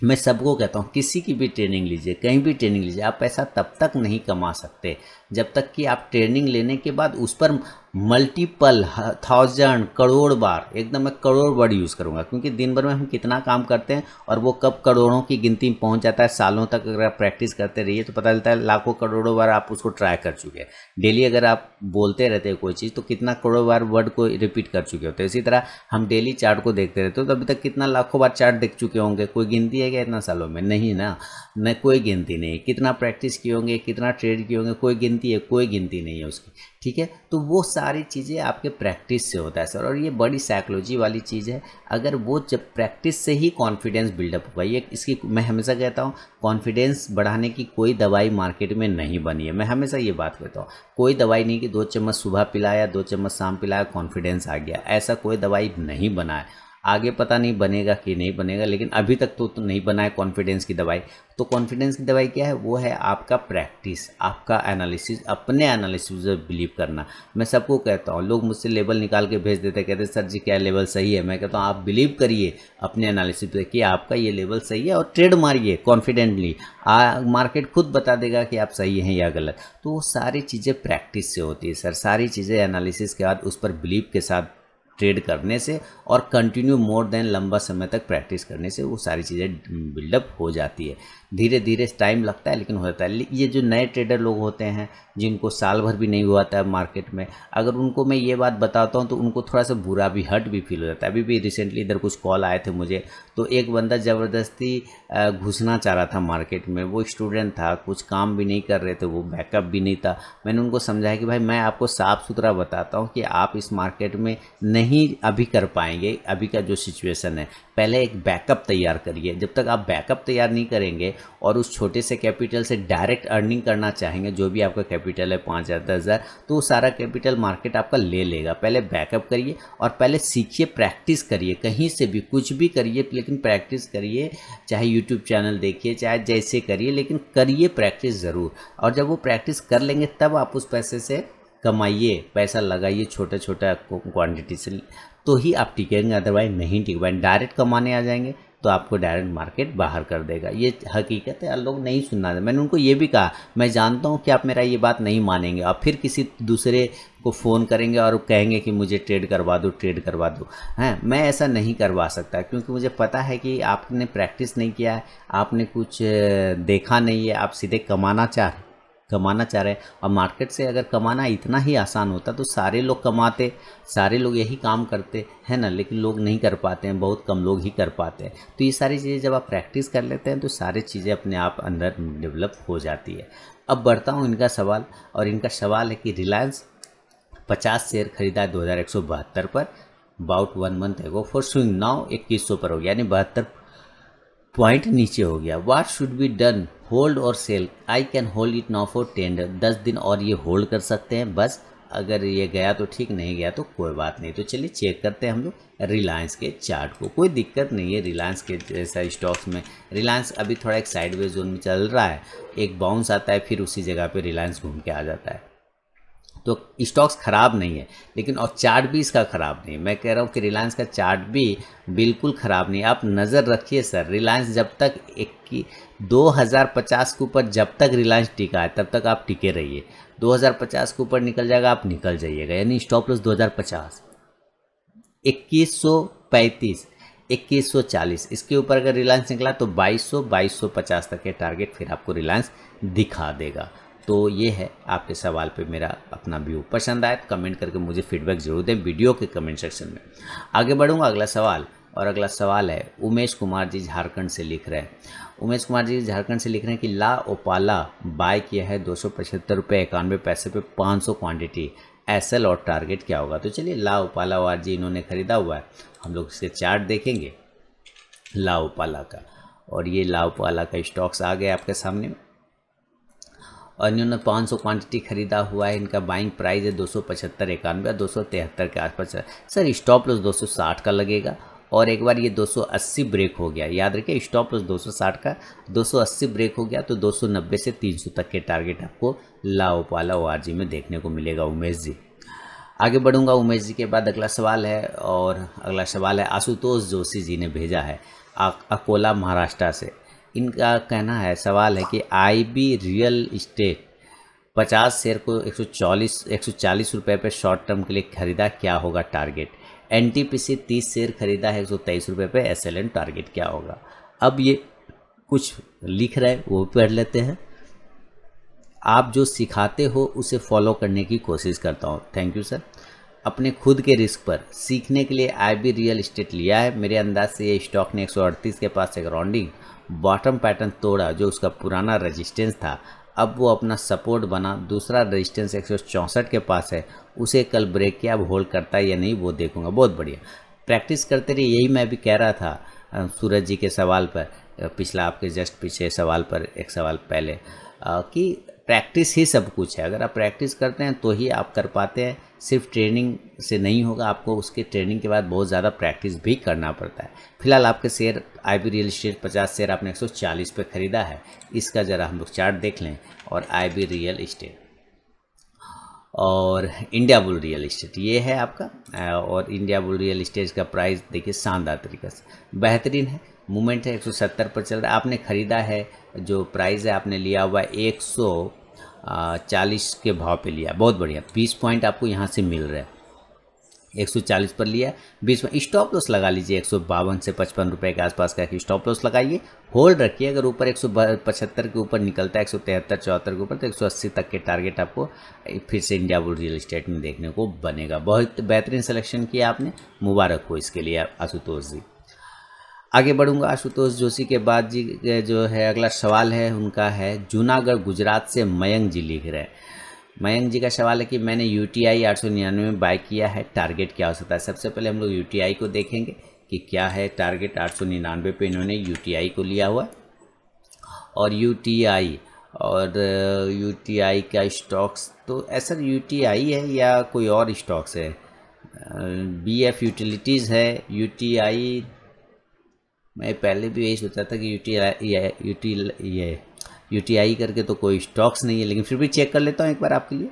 मैं सबको कहता हूँ किसी की भी ट्रेनिंग लीजिए कहीं भी ट्रेनिंग लीजिए आप पैसा तब तक नहीं कमा सकते जब तक कि आप ट्रेनिंग लेने के बाद उस पर मल्टीपल थाउजेंड करोड़ बार एकदम मैं करोड़ वर्ड यूज़ करूँगा क्योंकि दिन भर में हम कितना काम करते हैं और वो कब करोड़ों की गिनती में पहुँच जाता है सालों तक अगर आप प्रैक्टिस करते रहिए तो पता चलता है लाखों करोड़ों बार आप उसको ट्राई कर चुके हैं डेली अगर आप बोलते रहते हैं कोई चीज़ तो कितना करोड़ों बार वर्ड को रिपीट कर चुके होते हैं इसी तरह हम डेली चार्ट को देखते रहते हो तो अभी तक कितना लाखों बार चार्ट देख चुके होंगे कोई गिनती है क्या इतना सालों में नहीं ना न कोई गिनती नहीं कितना प्रैक्टिस किए होंगे कितना ट्रेड किए होंगे कोई गिनती है कोई गिनती नहीं है उसकी ठीक है तो वो सारी चीज़ें आपके प्रैक्टिस से होता है सर और ये बड़ी साइकोलॉजी वाली चीज़ है अगर वो जब प्रैक्टिस से ही कॉन्फिडेंस बिल्डअप होगा ये इसकी मैं हमेशा कहता हूँ कॉन्फिडेंस बढ़ाने की कोई दवाई मार्केट में नहीं बनी है मैं हमेशा ये बात कहता हूँ कोई दवाई नहीं कि दो चम्मच सुबह पिलाया दो चम्मच शाम पिलाया कॉन्फिडेंस आ गया ऐसा कोई दवाई नहीं बना है आगे पता नहीं बनेगा कि नहीं बनेगा लेकिन अभी तक तो, तो नहीं बना है कॉन्फिडेंस की दवाई तो कॉन्फिडेंस की दवाई क्या है वो है आपका प्रैक्टिस आपका एनालिसिस अपने एनालिसिस बिलीव करना मैं सबको कहता हूँ लोग मुझसे लेवल निकाल के भेज देते कहते सर जी क्या लेवल सही है मैं कहता हूँ आप बिलीव करिए अपने एनालिसिस पर कि आपका ये लेवल सही है और ट्रेड मारिए कॉन्फिडेंटली मार्केट खुद बता देगा कि आप सही हैं या गलत तो वो सारी चीज़ें प्रैक्टिस से होती है सर सारी चीज़ें एनालिसिस के बाद उस पर बिलीव के साथ ट्रेड करने से और कंटिन्यू मोर देन लंबा समय तक प्रैक्टिस करने से वो सारी चीज़ें बिल्डअप हो जाती है धीरे धीरे टाइम लगता है लेकिन हो जाता है ये जो नए ट्रेडर लोग होते हैं जिनको साल भर भी नहीं हुआ था मार्केट में अगर उनको मैं ये बात बताता हूँ तो उनको थोड़ा सा बुरा भी हर्ट भी फील हो जाता है अभी भी रिसेंटली इधर कुछ कॉल आए थे मुझे तो एक बंदा ज़बरदस्ती घुसना चाह रहा था मार्केट में वो स्टूडेंट था कुछ काम भी नहीं कर रहे थे वो बैकअप भी नहीं था मैंने उनको समझाया कि भाई मैं आपको साफ़ सुथरा बताता हूँ कि आप इस मार्केट में नहीं अभी कर पाएंगे अभी का जो सिचुएसन है पहले एक बैकअप तैयार करिए जब तक आप बैकअप तैयार नहीं करेंगे और उस छोटे से कैपिटल से डायरेक्ट अर्निंग करना चाहेंगे जो भी आपका कैपिटल है पाँच हज़ार दस हज़ार तो वो सारा कैपिटल मार्केट आपका ले लेगा पहले बैकअप करिए और पहले सीखिए प्रैक्टिस करिए कहीं से भी कुछ भी करिए लेकिन प्रैक्टिस करिए चाहे यूट्यूब चैनल देखिए चाहे जैसे करिए लेकिन करिए प्रैक्टिस ज़रूर और जब वो प्रैक्टिस कर लेंगे तब आप उस पैसे से कमाइए पैसा लगाइए छोटा छोटा क्वांटिटी से तो ही आप टिकेंगे अदरवाइज नहीं टिक पाएंगे डायरेक्ट कमाने आ जाएंगे तो आपको डायरेक्ट मार्केट बाहर कर देगा ये हकीकत है लोग नहीं सुनना मैंने उनको ये भी कहा मैं जानता हूँ कि आप मेरा ये बात नहीं मानेंगे और फिर किसी दूसरे को फ़ोन करेंगे और कहेंगे कि मुझे ट्रेड करवा दो ट्रेड करवा दो हैं मैं ऐसा नहीं करवा सकता क्योंकि मुझे पता है कि आपने प्रैक्टिस नहीं किया है आपने कुछ देखा नहीं है आप सीधे कमाना चाह रहे कमाना चाह रहे हैं और मार्केट से अगर कमाना इतना ही आसान होता तो सारे लोग कमाते सारे लोग यही काम करते हैं ना लेकिन लोग नहीं कर पाते हैं बहुत कम लोग ही कर पाते हैं तो ये सारी चीज़ें जब आप प्रैक्टिस कर लेते हैं तो सारी चीज़ें अपने आप अंदर डेवलप हो जाती है अब बढ़ता हूँ इनका सवाल और इनका सवाल है कि रिलायंस पचास शेयर खरीदा दो पर अबाउट वन मंथ है वो फॉर स्विंग नाउ इक्कीस पर हो गया यानी बहत्तर पॉइंट नीचे हो गया what should be done hold और sell I can hold it now for ten दस दिन और ये होल्ड कर सकते हैं बस अगर ये गया तो ठीक नहीं गया तो कोई बात नहीं तो चलिए चेक करते हैं हम लोग रिलायंस के चार्ट को कोई दिक्कत नहीं है रिलायंस के जैसा स्टॉक्स में रिलायंस अभी थोड़ा एक साइडवे जोन में चल रहा है एक बाउंस आता है फिर उसी जगह पे रिलायंस घूम के आ जाता है तो स्टॉक्स ख़राब नहीं है लेकिन और चार्ट भी इसका ख़राब नहीं मैं कह रहा हूँ कि रिलायंस का चार्ट भी बिल्कुल ख़राब नहीं आप नज़र रखिए सर रिलायंस जब तक एक दो हज़ार पचास के ऊपर जब तक रिलायंस टिका है तब तक आप टिके रहिए दो हज़ार पचास के ऊपर निकल जाएगा आप निकल जाइएगा यानी स्टॉप लॉस दो हज़ार पचास इक्कीस सौ पैंतीस इक्कीस सौ चालीस इसके ऊपर अगर रिलायंस निकला तो बाईस सौ बाईस सौ पचास तक के टारगेट फिर आपको रिलायंस दिखा देगा तो ये है आपके सवाल पे मेरा अपना व्यू पसंद आए तो कमेंट करके मुझे फीडबैक जरूर दें वीडियो के कमेंट सेक्शन में आगे बढ़ूँगा अगला सवाल और अगला सवाल है उमेश कुमार जी झारखंड से लिख रहे हैं उमेश कुमार जी झारखंड से लिख रहे हैं कि ला ओपाला बाय किया है दो सौ पचहत्तर रुपये इक्यानवे पैसे पे पाँच सौ क्वान्टिटी एस एल और टारगेट क्या होगा तो चलिए ला ओपाला वार जी इन्होंने ख़रीदा हुआ है हम लोग इसके चार्ट देखेंगे ला ओपाला का और ये ला ओपाला का स्टॉक्स आ गया आपके सामने और इन्होंने 500 क्वांटिटी ख़रीदा हुआ है इनका बाइंग प्राइस है दो सौ पचहत्तर इक्यानवे दो सौ तिहत्तर के आसपास सर स्टॉप लॉस दो सौ साठ का लगेगा और एक बार ये 280 ब्रेक हो गया याद रखिए स्टॉप लॉस 260 का 280 ब्रेक हो गया तो 290 से 300 तक के टारगेट आपको लाओपाला ओ में देखने को मिलेगा उमेश जी आगे बढ़ूँगा उमेश जी के बाद अगला सवाल है और अगला सवाल है आशुतोष जोशी जी ने भेजा है अकोला महाराष्ट्र से इनका कहना है सवाल है कि आईबी रियल इस्टेट 50 शेयर को 140 140 रुपए पर शॉर्ट टर्म के लिए खरीदा क्या होगा टारगेट एन टी पी तीस शेयर खरीदा है एक सौ तेईस रुपये पर एस एल एन टारगेट क्या होगा अब ये कुछ लिख रहे वो पढ़ लेते हैं आप जो सिखाते हो उसे फॉलो करने की कोशिश करता हूँ थैंक यू सर अपने खुद के रिस्क पर सीखने के लिए आई बी रियल इस्टेट लिया है मेरे अंदाज से ये स्टॉक ने एक के पास एक राउंडिंग बॉटम पैटर्न तोड़ा जो उसका पुराना रेजिस्टेंस था अब वो अपना सपोर्ट बना दूसरा रेजिस्टेंस एक के पास है उसे कल ब्रेक किया अब होल्ड करता है या नहीं वो देखूंगा बहुत बढ़िया प्रैक्टिस करते रहिए यही मैं भी कह रहा था सूरज जी के सवाल पर पिछला आपके जस्ट पीछे सवाल पर एक सवाल पहले कि प्रैक्टिस ही सब कुछ है अगर आप प्रैक्टिस करते हैं तो ही आप कर पाते हैं सिर्फ ट्रेनिंग से नहीं होगा आपको उसके ट्रेनिंग के बाद बहुत ज़्यादा प्रैक्टिस भी करना पड़ता है फिलहाल आपके share I B real estate पचास शेयर आपने 140 पे ख़रीदा है इसका ज़रा हम लोग चार्ट देख लें और आई बी रियल इस्टेट और इंडिया बुल रियल इस्टेट ये है आपका और इंडिया बुल रियल इस्टेट का प्राइस देखिए शानदार तरीके से बेहतरीन है मूवमेंट है 170 पर चल रहा है आपने ख़रीदा है जो प्राइस है आपने लिया हुआ है एक चालीस के भाव पे लिया बहुत बढ़िया बीस पॉइंट आपको यहाँ से मिल रहा है एक सौ चालीस पर लिया बीस में स्टॉप लॉस लगा लीजिए एक सौ बावन से पचपन रुपये के आसपास का स्टॉप लॉस लगाइए होल्ड रखिए अगर ऊपर एक सौ पचहत्तर के ऊपर निकलता है एक सौ तिहत्तर चौहत्तर के ऊपर तो एक सौ अस्सी तक के टारगेट आपको फिर से इंडिया बुल रियल इस्टेट में देखने को बनेगा बहुत बेहतरीन सिलेक्शन किया आपने मुबारक हो इसके लिए आशुतोष जी आगे बढ़ूंगा आशुतोष जोशी के बाद जी जो है अगला सवाल है उनका है जूनागढ़ गुजरात से मयंक जी लिख रहे हैं मयंक जी का सवाल है कि मैंने यू टी आई आठ सौ निन्यानवे में बाय किया है टारगेट क्या हो सकता है सबसे पहले हम लोग यू टी आई को देखेंगे कि क्या है टारगेट आठ सौ निन्यानवे पर इन्होंने यू टी आई को लिया हुआ और यू टी आई और यू टी आई का स्टॉक्स तो ऐसा यू टी आई है या कोई और स्टॉक्स है बी एफ यूटिलिटीज़ है यू टी आई मैं पहले भी यही सोचा था कि U T I U T ये यू टी आई करके तो कोई स्टॉक्स नहीं है लेकिन फिर भी चेक कर लेता हूँ एक बार आपके लिए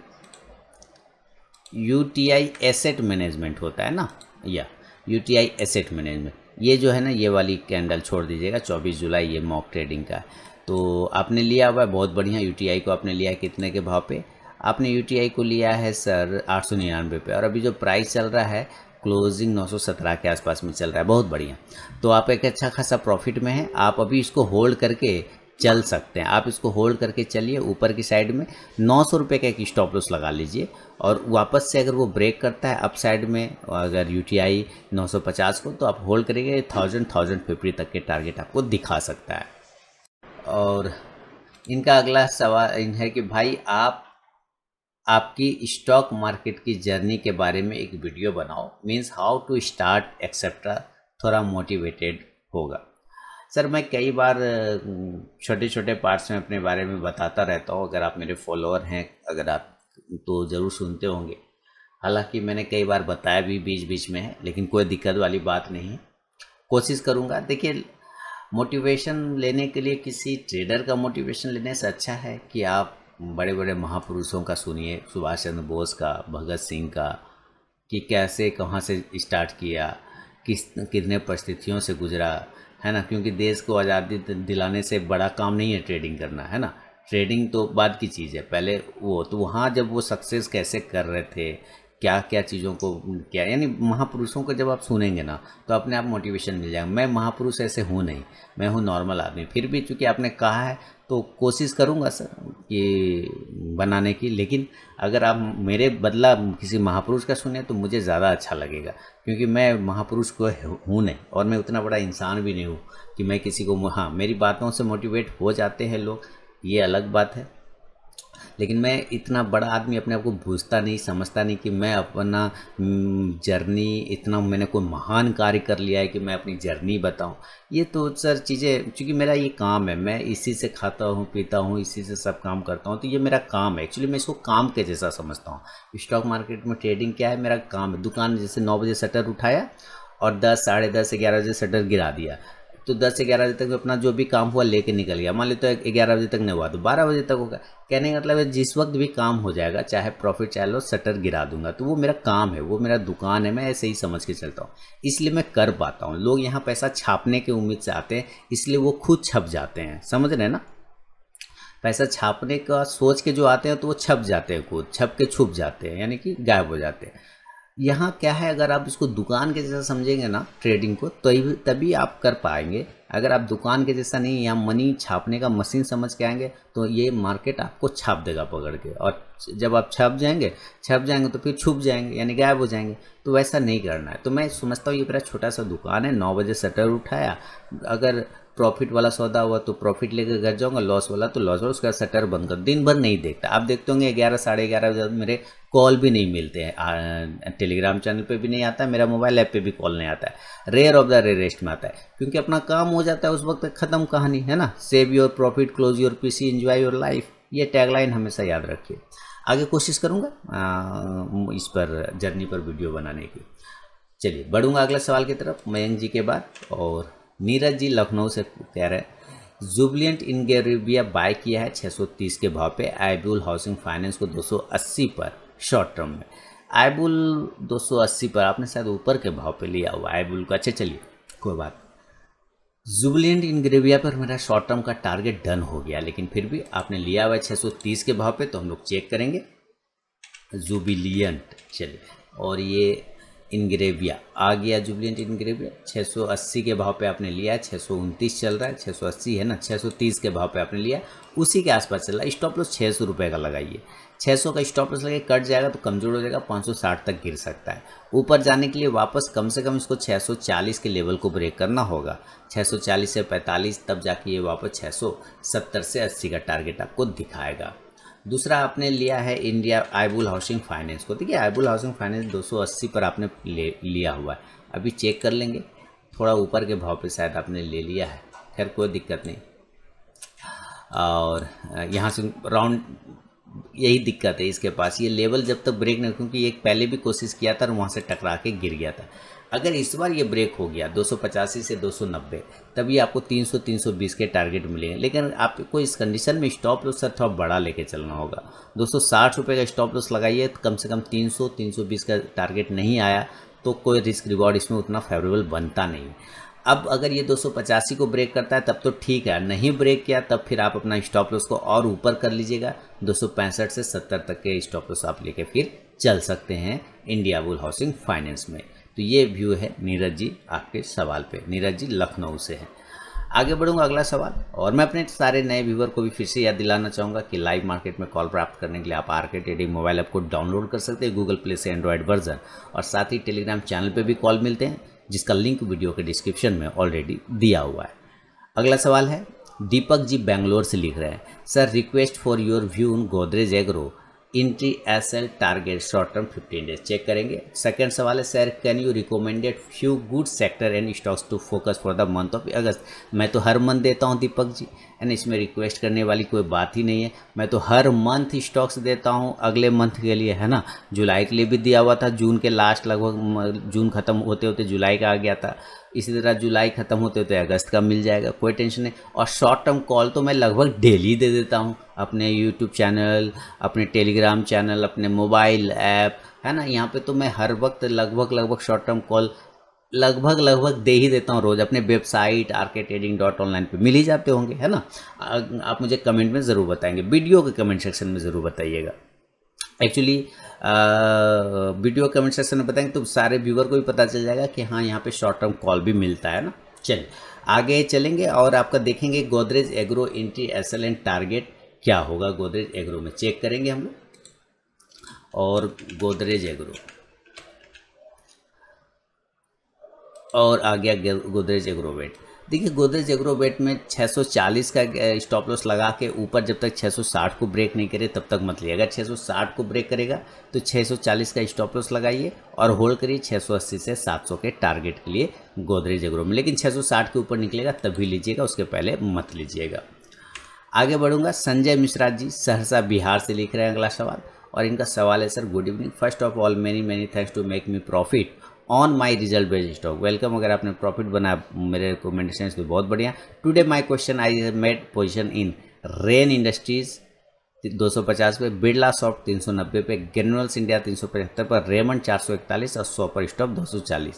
U T I asset management होता है ना या U T I asset management ये जो है ना ये वाली कैंडल छोड़ दीजिएगा 24 जुलाई ये मॉक ट्रेडिंग का तो आपने लिया हुआ है बहुत बढ़िया यू टी आई को आपने लिया है कितने के भाव पे आपने यू टी आई को लिया है सर आठ सौ निन्यानवे पे और अभी जो प्राइस चल रहा है क्लोजिंग 917 के आसपास में चल रहा है बहुत बढ़िया तो आप एक अच्छा खासा प्रॉफिट में है आप अभी इसको होल्ड करके चल सकते हैं आप इसको होल्ड करके चलिए ऊपर की साइड में नौ सौ रुपये का एक स्टॉप लॉस लगा लीजिए और वापस से अगर वो ब्रेक करता है अप साइड में अगर यू टी आई नौ सौ पचास को तो आप होल्ड करेंगे थाउजेंड थाउजेंड फिफ्टी तक के टारगेट आपको दिखा सकता है और इनका अगला सवाल है कि भाई आप आपकी स्टॉक मार्केट की जर्नी के बारे में एक वीडियो बनाओ means how to start etcetera थोड़ा मोटिवेटेड होगा सर मैं कई बार छोटे छोटे पार्ट्स में अपने बारे में बताता रहता हूँ अगर आप मेरे फॉलोअर हैं अगर आप तो ज़रूर सुनते होंगे हालांकि मैंने कई बार बताया भी बीच बीच में है लेकिन कोई दिक्कत वाली बात नहीं है कोशिश करूँगा देखिए मोटिवेशन लेने के लिए किसी ट्रेडर का मोटिवेशन लेने से अच्छा है कि आप बड़े बड़े महापुरुषों का सुनिए सुभाष चंद्र बोस का भगत सिंह का कि कैसे कहाँ से स्टार्ट किया किस कितने परिस्थितियों से गुजरा है ना क्योंकि देश को आज़ादी दिलाने से बड़ा काम नहीं है ट्रेडिंग करना है ना ट्रेडिंग तो बाद की चीज़ है पहले वो तो वहाँ जब वो सक्सेस कैसे कर रहे थे क्या क्या चीज़ों को क्या यानी महापुरुषों को जब आप सुनेंगे ना तो अपने आप मोटिवेशन मिल जाएगा मैं महापुरुष ऐसे हूँ नहीं मैं हूँ नॉर्मल आदमी फिर भी चूँकि आपने कहा है तो कोशिश करूँगा सर ये बनाने की लेकिन अगर आप मेरे बदला किसी महापुरुष का सुने तो मुझे ज़्यादा अच्छा लगेगा क्योंकि मैं महापुरुष को हूँ नहीं और मैं उतना बड़ा इंसान भी नहीं हूँ कि मैं किसी को हाँ मेरी बातों से मोटिवेट हो जाते हैं लोग ये अलग बात है लेकिन मैं इतना बड़ा आदमी अपने आप को भूजता नहीं समझता नहीं कि मैं अपना हम्म, जर्नी इतना मैंने कोई महान कार्य कर लिया है कि मैं अपनी जर्नी बताऊं ये तो सर चीज़ें क्योंकि मेरा ये काम है मैं इसी से खाता हूँ पीता हूँ इसी से सब काम करता हूँ तो ये मेरा काम है एक्चुअली मैं इसको काम के जैसा समझता हूँ स्टॉक मार्केट में ट्रेडिंग क्या है मेरा काम है दुकान जैसे नौ बजे शटर उठाया और दस साढ़े दस ग्यारह बजे शटर गिरा दिया तो दस से ग्यारह बजे तक अपना जो भी काम हुआ लेके निकल गया मान ली तो ग्यारह बजे तक नहीं हुआ तो बारह बजे तक होगा कहने का मतलब है जिस वक्त भी काम हो जाएगा चाहे प्रॉफिट चाहे लो शटर गिरा दूंगा तो वो मेरा काम है वो मेरा दुकान है मैं ऐसे ही समझ के चलता हूँ इसलिए मैं कर पाता हूँ लोग यहाँ पैसा छापने की उम्मीद से आते हैं इसलिए वो खुद छप जाते हैं समझ रहे हैं ना पैसा छापने का सोच के जो आते हैं तो वो छप जाते हैं खुद छप के छुप जाते हैं यानी कि गायब हो जाते हैं यहाँ क्या है अगर आप इसको दुकान के जैसा समझेंगे ना ट्रेडिंग को तभी तो तभी आप कर पाएंगे अगर आप दुकान के जैसा नहीं या मनी छापने का मशीन समझ के आएंगे तो ये मार्केट आपको छाप देगा पकड़ के और जब आप छाप जाएंगे छाप जाएंगे तो फिर छुप जाएंगे यानी गायब हो जाएंगे तो वैसा नहीं करना है तो मैं समझता हूँ ये मेरा छोटा सा दुकान है नौ बजे शटर उठाया अगर प्रॉफिट वाला सौदा हुआ तो प्रॉफिट लेकर घर जाऊंगा लॉस वाला तो लॉस वाला उसका शटर बंद कर दिन भर नहीं देखता आप देखते होंगे ग्यारह साढ़े ग्यारह बजे मेरे कॉल भी नहीं मिलते हैं टेलीग्राम चैनल पे भी नहीं आता है मेरा मोबाइल ऐप पे भी कॉल नहीं आता है रेयर ऑफ द रेयरेस्ट में आता है क्योंकि अपना काम हो जाता है उस वक्त ख़त्म कहानी है ना save your profit close your P C enjoy your life ये टैगलाइन हमेशा याद रखिए आगे कोशिश करूँगा इस पर जर्नी पर वीडियो बनाने की चलिए बढ़ूँगा अगले सवाल की तरफ मयंक जी के बाद और नीरज जी लखनऊ से कह रहे हैं जुबलियंट इनगेरिबिया बाय किया है 630 के भाव पे आईब्यूल हाउसिंग फाइनेंस को 280 पर शॉर्ट टर्म में आईबुल बुल 280 पर आपने शायद ऊपर के भाव पे लिया हुआ आईबुल को का अच्छा चलिए कोई बात जुबलियंट इनग्रेविया पर मेरा शॉर्ट टर्म का टारगेट डन हो गया लेकिन फिर भी आपने लिया हुआ है 630 के भाव पे तो हम लोग चेक करेंगे जुबिलियंट चलिए और ये इनग्रेविया आ गया जुबलियंट इनग्रेविया 680 के भाव पे आपने लिया छः चल रहा है 680 है ना 630 के भाव पे आपने लिया उसी के आसपास चल रहा है स्टॉप लॉस छः सौ रुपये का लगाइए 600 का स्टॉप लॉस लगे कट जाएगा तो कमज़ोर हो जाएगा 560 तक गिर सकता है ऊपर जाने के लिए वापस कम से कम इसको 640 के लेवल को ब्रेक करना होगा 640 से 45 तब जाके ये वापस 670 से 80 का टारगेट आपको दिखाएगा दूसरा आपने लिया है इंडिया आईबुल हाउसिंग फाइनेंस को देखिए आईबुल हाउसिंग फाइनेंस दो पर आपने ले लिया हुआ है अभी चेक कर लेंगे थोड़ा ऊपर के भाव पर शायद आपने ले लिया है खैर कोई दिक्कत नहीं और यहाँ से राउंड यही दिक्कत है इसके पास ये लेवल जब तक ब्रेक नहीं क्योंकि एक पहले भी कोशिश किया था और वहाँ से टकरा के गिर गया था अगर इस बार ये ब्रेक हो गया दो से 290 तब ये आपको 300 320 के टारगेट मिलेंगे लेकिन आपको इस कंडीशन में स्टॉप लॉस सर थोड़ा बड़ा लेके चलना होगा दो सौ का स्टॉप लॉस लगाइए तो कम से कम 300 320 का टारगेट नहीं आया तो कोई रिस्क रिवॉर्ड इसमें उतना फेवरेबल बनता नहीं अब अगर ये दो को ब्रेक करता है तब तो ठीक है नहीं ब्रेक किया तब फिर आप अपना स्टॉप लॉस को और ऊपर कर लीजिएगा दो से सत्तर तक के स्टॉप लॉस आप लेके फिर चल सकते हैं इंडिया बुल हाउसिंग फाइनेंस में तो ये व्यू है नीरज जी आपके सवाल पे नीरज जी लखनऊ से हैं आगे बढ़ूंगा अगला सवाल और मैं अपने सारे नए व्यूवर को भी फिर से याद दिलाना चाहूँगा कि लाइव मार्केट में कॉल प्राप्त करने के लिए आप के टेडी मोबाइल ऐप को डाउनलोड कर सकते हैं गूगल प्ले से एंड्रॉयड वर्जन और साथ ही टेलीग्राम चैनल पर भी कॉल मिलते हैं जिसका लिंक वीडियो के डिस्क्रिप्शन में ऑलरेडी दिया हुआ है अगला सवाल है दीपक जी बेंगलोर से लिख रहे हैं sir request for your view in Godrej agro entry S L target short term 15 days check करेंगे सेकंड सवाल है sir can you recommended few good sector and stocks to focus for the month of August मैं तो हर month देता हूं दीपक जी and इसमें request करने वाली कोई बात ही नहीं है मैं तो हर मंथ स्टॉक्स देता हूँ अगले मंथ के लिए है ना जुलाई के लिए भी दिया हुआ था जून के लास्ट लगभग जून खत्म होते होते जुलाई का आ गया था इसी तरह जुलाई ख़त्म होते होते अगस्त का मिल जाएगा कोई टेंशन नहीं और शॉर्ट टर्म कॉल तो मैं लगभग डेली दे देता हूँ अपने यूट्यूब चैनल अपने टेलीग्राम चैनल अपने मोबाइल ऐप है ना यहाँ पे तो मैं हर वक्त लगभग लगभग शॉर्ट टर्म कॉल लगभग लगभग दे ही देता हूँ रोज़ अपने website R K trading dot online पर मिल ही जाते होंगे है ना आप मुझे कमेंट में ज़रूर बताएंगे वीडियो के कमेंट सेक्शन में ज़रूर बताइएगा एक्चुअली वीडियो कमेंट सेक्शन में बताएंगे तो सारे व्यूवर को भी पता चल जाएगा कि हाँ यहाँ पे शॉर्ट टर्म कॉल भी मिलता है ना चलिए आगे चलेंगे और आपका देखेंगे Godrej agro entry S and target क्या होगा गोदरेज एग्रो में चेक करेंगे हम लोग और गोदरेज एग्रो और आ गया गोदरेज एग्रोवेट देखिए गोदरेज एग्रोवेट में 640 का स्टॉप लॉस लगा के ऊपर जब तक 660 को ब्रेक नहीं करे तब तक मत लिए अगर 660 को ब्रेक करेगा तो 640 का स्टॉप लॉस लगाइए और होल्ड करिए 680 से 700 के टारगेट के लिए गोदरेज एग्रो में लेकिन 660 के ऊपर निकलेगा तभी लीजिएगा उसके पहले मत लीजिएगा आगे बढ़ूंगा संजय मिश्रा जी सहरसा बिहार से लिख रहे हैं अगला सवाल और इनका सवाल है sir good evening first of all many many thanks to make me profit on my result based stock welcome अगर आपने प्रॉफिट बनाया मेरे रिकमेंडेशन तो बहुत बढ़िया today my question I made position in Rain industries 250 पे बिरला सॉफ्ट 390 पे ग्रेनुअल्स इंडिया पचहत्तर पर रेमंड 441 और सॉपर stop 240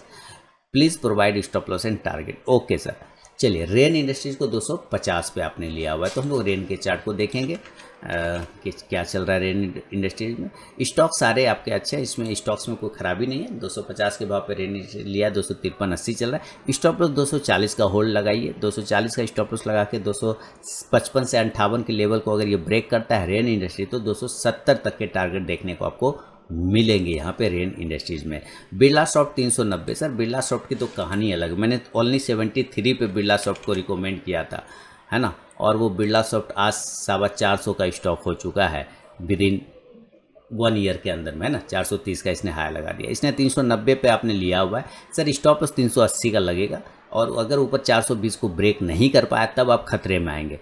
please provide stop loss and target okay sir चलिए रेन इंडस्ट्रीज को 250 पे आपने लिया हुआ है तो हम लोग रेन के चार्ट को देखेंगे किस क्या चल रहा है रेन इंडस्ट्रीज में स्टॉक सारे आपके अच्छे हैं इसमें स्टॉक्स में कोई खराबी नहीं है 250 के भाव पर रेन लिया दो सौ तिरपन अस्सी चल रहा है स्टॉप लॉस 240 का होल्ड लगाइए 240 का स्टॉप लॉस लगा के 255 से अंठावन के लेवल को अगर ये ब्रेक करता है रेन इंडस्ट्री तो 270 तक के टारगेट देखने को आपको मिलेंगे यहाँ पे रेन इंडस्ट्रीज़ में Birla soft 390 sir Birla soft की तो कहानी अलग मैंने ओनली 73 पे बिरला सॉफ्ट को रिकमेंड किया था है ना और वो बिरला सॉफ्ट आज सवा चार सौ का स्टॉक हो चुका है विद इन वन ईयर के अंदर में है ना चार सौ तीस का इसने हाई लगा दिया इसने तीन सौ नब्बे पे आपने लिया हुआ है सर स्टॉप सौ अस्सी का लगेगा और अगर ऊपर चार सौ बीस को ब्रेक नहीं कर पाया तब आप खतरे में आएंगे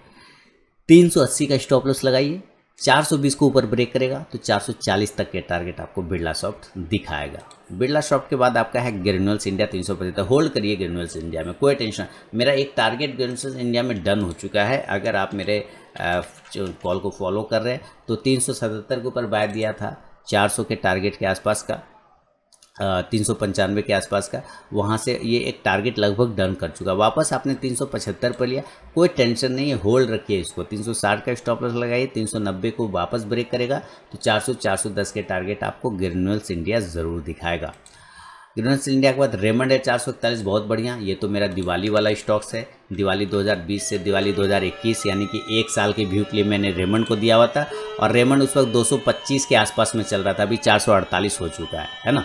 अस्सी का स्टॉप लॉस लगाइए 420 को ऊपर ब्रेक करेगा तो 440 तक के टारगेट आपको बिरला सॉफ्ट दिखाएगा बिरला सॉफ्ट के बाद आपका है ग्रेनुअल्स इंडिया तीन सौ पचहत्तर होल्ड करिए ग्रेनुअल्स इंडिया में कोई टेंशन मेरा एक टारगेट ग्रेनुअल्स इंडिया में डन हो चुका है अगर आप मेरे कॉल को फॉलो कर रहे हैं तो तीन के ऊपर बाय दिया था 400 के टारगेट के आसपास का तीन सौ पंचानवे के आसपास का वहाँ से ये एक टारगेट लगभग डन कर चुका वापस आपने तीन सौ पचहत्तर पर लिया कोई टेंशन नहीं है होल्ड रखिए इसको तीन सौ साठ का स्टॉप लॉस लगाइए तीन सौ नब्बे को वापस ब्रेक करेगा तो चार सौ चार सौ दस के टारगेट आपको ग्रेनुअल्स इंडिया ज़रूर दिखाएगा ग्रेनुअल्स इंडिया के बाद रेमंड है चार सौ इकतालीस बहुत बढ़िया ये तो मेरा दिवाली वाला स्टॉक्स है दिवाली 2020 से दिवाली 2021 यानी कि एक साल के व्यू के लिए मैंने रेमंड को दिया हुआ था और रेमंड उस वक्त 225 के आसपास में चल रहा था अभी 448 हो चुका है है ना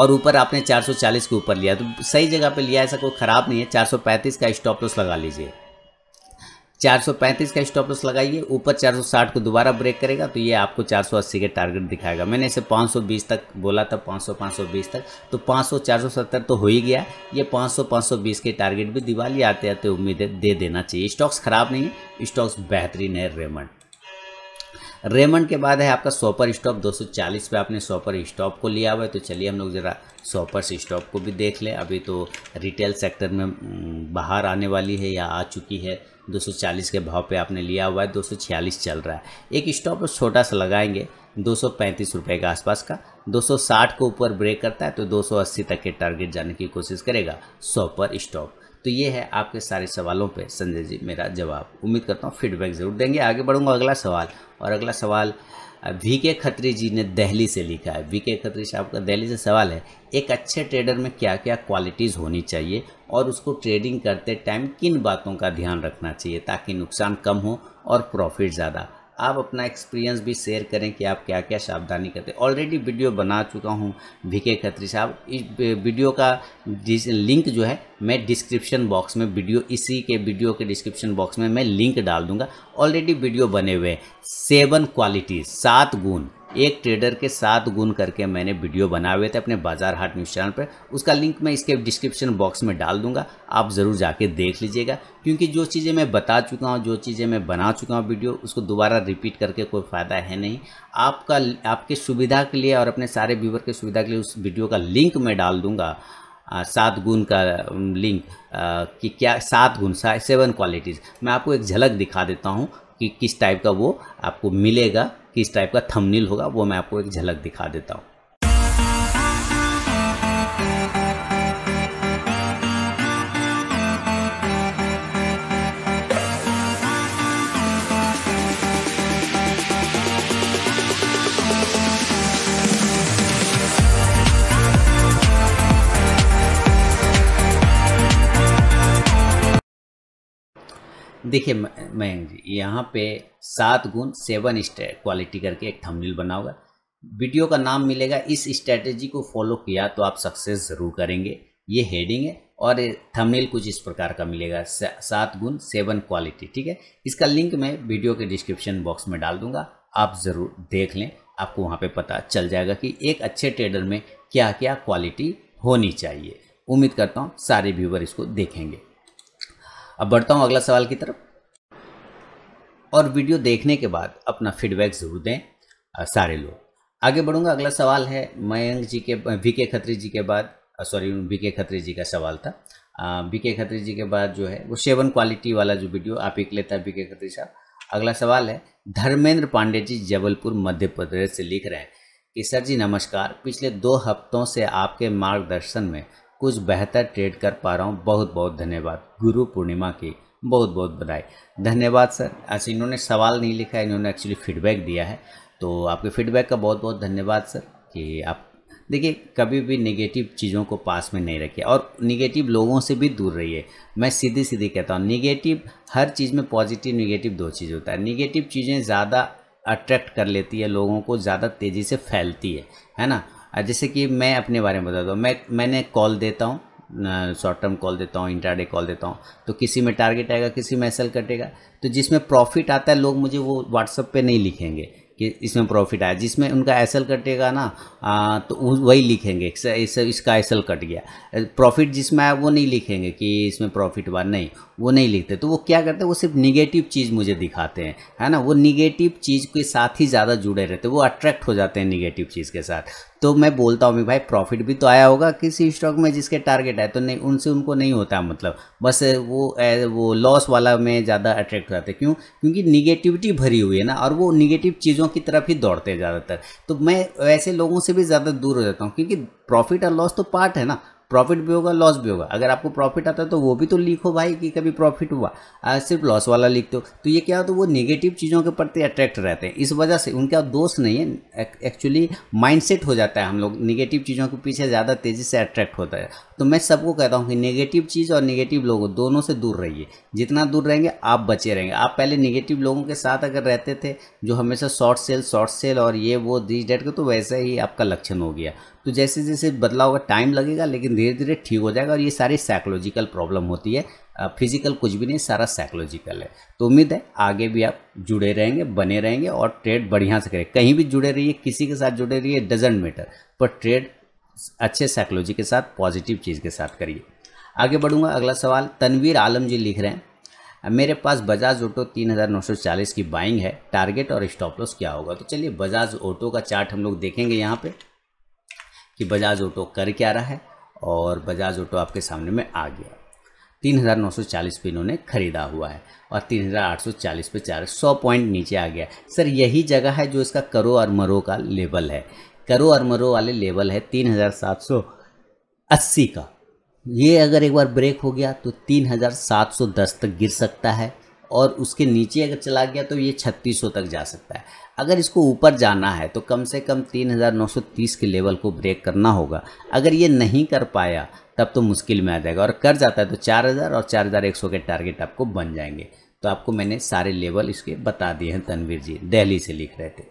और ऊपर आपने 440 के ऊपर लिया तो सही जगह पे लिया ऐसा कोई ख़राब नहीं है 435 का स्टॉप लॉस लगा लीजिए 435 का स्टॉप लॉस लगाइए ऊपर 460 को दोबारा ब्रेक करेगा तो ये आपको 480 के टारगेट दिखाएगा मैंने इसे 520 तक बोला था 500 520 तक तो 500 470 तो हो ही गया ये 500 520 के टारगेट भी दिवाली आते आते उम्मीदें दे देना चाहिए स्टॉक्स ख़राब नहीं है स्टॉक्स बेहतरीन है रेमंड रेमंड के बाद है आपका सॉपर स्टॉप 240 पे आपने सॉपर स्टॉप को लिया हुआ है तो चलिए हम लोग ज़रा सॉपर स्टॉप को भी देख लें अभी तो रिटेल सेक्टर में बाहर आने वाली है या आ चुकी है 240 के भाव पे आपने लिया हुआ है 246 चल रहा है एक स्टॉप छोटा सा लगाएंगे दो सौ के आसपास का 260 को ऊपर ब्रेक करता है तो 280 तक के टारगेट जाने की कोशिश करेगा सॉपर स्टॉप तो ये है आपके सारे सवालों पे संजय जी मेरा जवाब उम्मीद करता हूँ फीडबैक ज़रूर देंगे आगे बढ़ूंगा अगला सवाल और अगला सवाल वी के खत्री जी ने दहली से लिखा है वी के खत्री साहब का दहली से सवाल है एक अच्छे ट्रेडर में क्या क्या क्वालिटीज़ होनी चाहिए और उसको ट्रेडिंग करते टाइम किन बातों का ध्यान रखना चाहिए ताकि नुकसान कम हो और प्रॉफिट ज़्यादा आप अपना एक्सपीरियंस भी शेयर करें कि आप क्या क्या सावधानी करते हैं ऑलरेडी वीडियो बना चुका हूँ भीके खत्री साहब इस वीडियो का लिंक जो है मैं डिस्क्रिप्शन बॉक्स में वीडियो इसी के वीडियो के डिस्क्रिप्शन बॉक्स में मैं लिंक डाल दूंगा ऑलरेडी वीडियो बने हुए हैं सेवन क्वालिटी सात गुण एक ट्रेडर के सात गुण करके मैंने वीडियो बनाए हुए थे अपने बाजार हाट न्यूज़ चैनल पर उसका लिंक मैं इसके डिस्क्रिप्शन बॉक्स में डाल दूंगा आप ज़रूर जाके देख लीजिएगा क्योंकि जो चीज़ें मैं बता चुका हूँ जो चीज़ें मैं बना चुका हूँ वीडियो उसको दोबारा रिपीट करके कोई फ़ायदा है नहीं आपका आपके सुविधा के लिए और अपने सारे व्यूवर के सुविधा के लिए उस वीडियो का लिंक मैं डाल दूंगा सात गुण का लिंक आ, कि क्या सात गुण सा, सेवन क्वालिटीज़ मैं आपको एक झलक दिखा देता हूँ कि किस टाइप का वो आपको मिलेगा किस टाइप का थंबनेल होगा वो मैं आपको एक झलक दिखा देता हूँ देखिए मयंक जी यहाँ पे सात गुण सेवन क्वालिटी करके एक थंबनेल बना होगा वीडियो का नाम मिलेगा इस स्ट्रैटेजी को फॉलो किया तो आप सक्सेस ज़रूर करेंगे ये हेडिंग है और थंबनेल कुछ इस प्रकार का मिलेगा सात गुण सेवन क्वालिटी ठीक है इसका लिंक मैं वीडियो के डिस्क्रिप्शन बॉक्स में डाल दूंगा आप ज़रूर देख लें आपको वहाँ पर पता चल जाएगा कि एक अच्छे ट्रेडर में क्या क्या क्वालिटी होनी चाहिए उम्मीद करता हूँ सारे व्यूवर इसको देखेंगे अब बढ़ता हूँ अगला सवाल की तरफ और वीडियो देखने के बाद अपना फीडबैक ज़रूर दें सारे लोग आगे बढ़ूंगा अगला सवाल है मयंक जी के वी के खत्री जी के बाद सॉरी वी के खत्री जी का सवाल था वी के खत्री जी के बाद जो है वो सेवन क्वालिटी वाला जो वीडियो आप एक लेता है वी के खत्री साहब अगला सवाल है धर्मेंद्र पांडे जी जबलपुर मध्य प्रदेश से लिख रहे हैं कि सर जी नमस्कार पिछले दो हफ्तों से आपके मार्गदर्शन में कुछ बेहतर ट्रेड कर पा रहा हूँ बहुत बहुत धन्यवाद गुरु पूर्णिमा की बहुत बहुत बधाई धन्यवाद सर ऐसे इन्होंने सवाल नहीं लिखा है इन्होंने एक्चुअली फीडबैक दिया है तो आपके फीडबैक का बहुत बहुत धन्यवाद सर कि आप देखिए कभी भी नेगेटिव चीज़ों को पास में नहीं रखिए और नेगेटिव लोगों से भी दूर रहिए मैं सीधी सीधी कहता हूँ नेगेटिव हर चीज़ में पॉजिटिव नेगेटिव दो चीज़ होता है नेगेटिव चीज़ें ज़्यादा अट्रैक्ट कर लेती है लोगों को ज़्यादा तेज़ी से फैलती है है ना जैसे कि मैं अपने बारे में बताता हूँ मैं मैंने कॉल देता हूँ शॉर्ट टर्म कॉल देता हूँ इंटरडे कॉल देता हूँ तो किसी में टारगेट आएगा किसी में एसल कटेगा तो जिसमें प्रॉफिट आता है लोग मुझे वो व्हाट्सअप पे नहीं लिखेंगे कि इसमें प्रॉफिट आया जिसमें उनका एसल कटेगा ना आ, तो वही लिखेंगे इस, इस, इसका एसल कट गया प्रॉफिट जिसमें आया वो नहीं लिखेंगे कि इसमें प्रॉफिट हुआ नहीं वो नहीं लिखते तो वो क्या करते हैं वो सिर्फ निगेटिव चीज़ मुझे दिखाते हैं है ना वो निगेटिव चीज़ के साथ ही ज़्यादा जुड़े रहते हैं वो अट्रैक्ट हो जाते हैं निगेटिव चीज़ के साथ तो मैं बोलता हूँ भाई प्रॉफिट भी तो आया होगा किसी स्टॉक में जिसके टारगेट है तो नहीं उनसे उनको नहीं होता मतलब बस वो वो लॉस वाला में ज़्यादा अट्रैक्ट करते क्यों क्योंकि निगेटिविटी भरी हुई है ना और वो निगेटिव चीज़ों की तरफ ही दौड़ते हैं ज़्यादातर तो मैं ऐसे लोगों से भी ज़्यादा दूर हो जाता हूँ क्योंकि प्रॉफिट और लॉस तो पार्ट है ना प्रॉफिट भी होगा लॉस भी होगा अगर आपको प्रॉफिट आता है तो वो भी तो लिखो भाई कि कभी प्रॉफिट हुआ आ, सिर्फ लॉस वाला लिख दो तो।, तो ये क्या होता है वो नेगेटिव चीज़ों के प्रति अट्रैक्ट रहते हैं इस वजह से उनका दोष नहीं है एक्चुअली माइंडसेट हो जाता है हम लोग निगेटिव चीज़ों के पीछे ज़्यादा तेज़ी से अट्रैक्ट होता है तो मैं सबको कहता हूँ कि नेगेटिव चीज़ और नेगेटिव लोगों दोनों से दूर रहिए जितना दूर रहेंगे आप बचे रहेंगे आप पहले नेगेटिव लोगों के साथ अगर रहते थे जो हमेशा शॉर्ट सेल शॉर्ट सेल और ये वो दिस डेट के तो वैसे ही आपका लक्षण हो गया तो जैसे जैसे बदलाव का टाइम लगेगा लेकिन धीरे धीरे ठीक हो जाएगा और ये सारी साइकोलॉजिकल प्रॉब्लम होती है फिजिकल कुछ भी नहीं सारा साइकोलॉजिकल है तो उम्मीद है आगे भी आप जुड़े रहेंगे बने रहेंगे और ट्रेड बढ़िया से करें कहीं भी जुड़े रहिए किसी के साथ जुड़े रहिए डजेंट मैटर पर ट्रेड अच्छे साइकोलॉजी के साथ पॉजिटिव चीज़ के साथ करिए आगे बढ़ूंगा अगला सवाल तनवीर आलम जी लिख रहे हैं मेरे पास बजाज ऑटो 3940 की बाइंग है टारगेट और स्टॉप लॉस क्या होगा तो चलिए बजाज ऑटो का चार्ट हम लोग देखेंगे यहाँ पे कि बजाज ऑटो कर क्या रहा है और बजाज ऑटो आपके सामने में आ गया तीन हज़ार नौ सौ चालीस पे इन्होंने ख़रीदा हुआ है और तीन हज़ार आठ सौ चालीस पे चार सौ पॉइंट नीचे आ गया सर यही जगह है जो इसका करो और मरो का लेवल है करो और मरो वाले लेवल है तीन हज़ार सात सौ अस्सी का ये अगर एक बार ब्रेक हो गया तो तीन हज़ार सात सौ दस तक गिर सकता है और उसके नीचे अगर चला गया तो ये 3600 तक जा सकता है अगर इसको ऊपर जाना है तो कम से कम 3930 के लेवल को ब्रेक करना होगा अगर ये नहीं कर पाया तब तो मुश्किल में आ जाएगा और कर जाता है तो 4000 और 4100 के टारगेट आपको बन जाएंगे तो आपको मैंने सारे लेवल इसके बता दिए हैं तनवीर जी दिल्ली से लिख रहे थे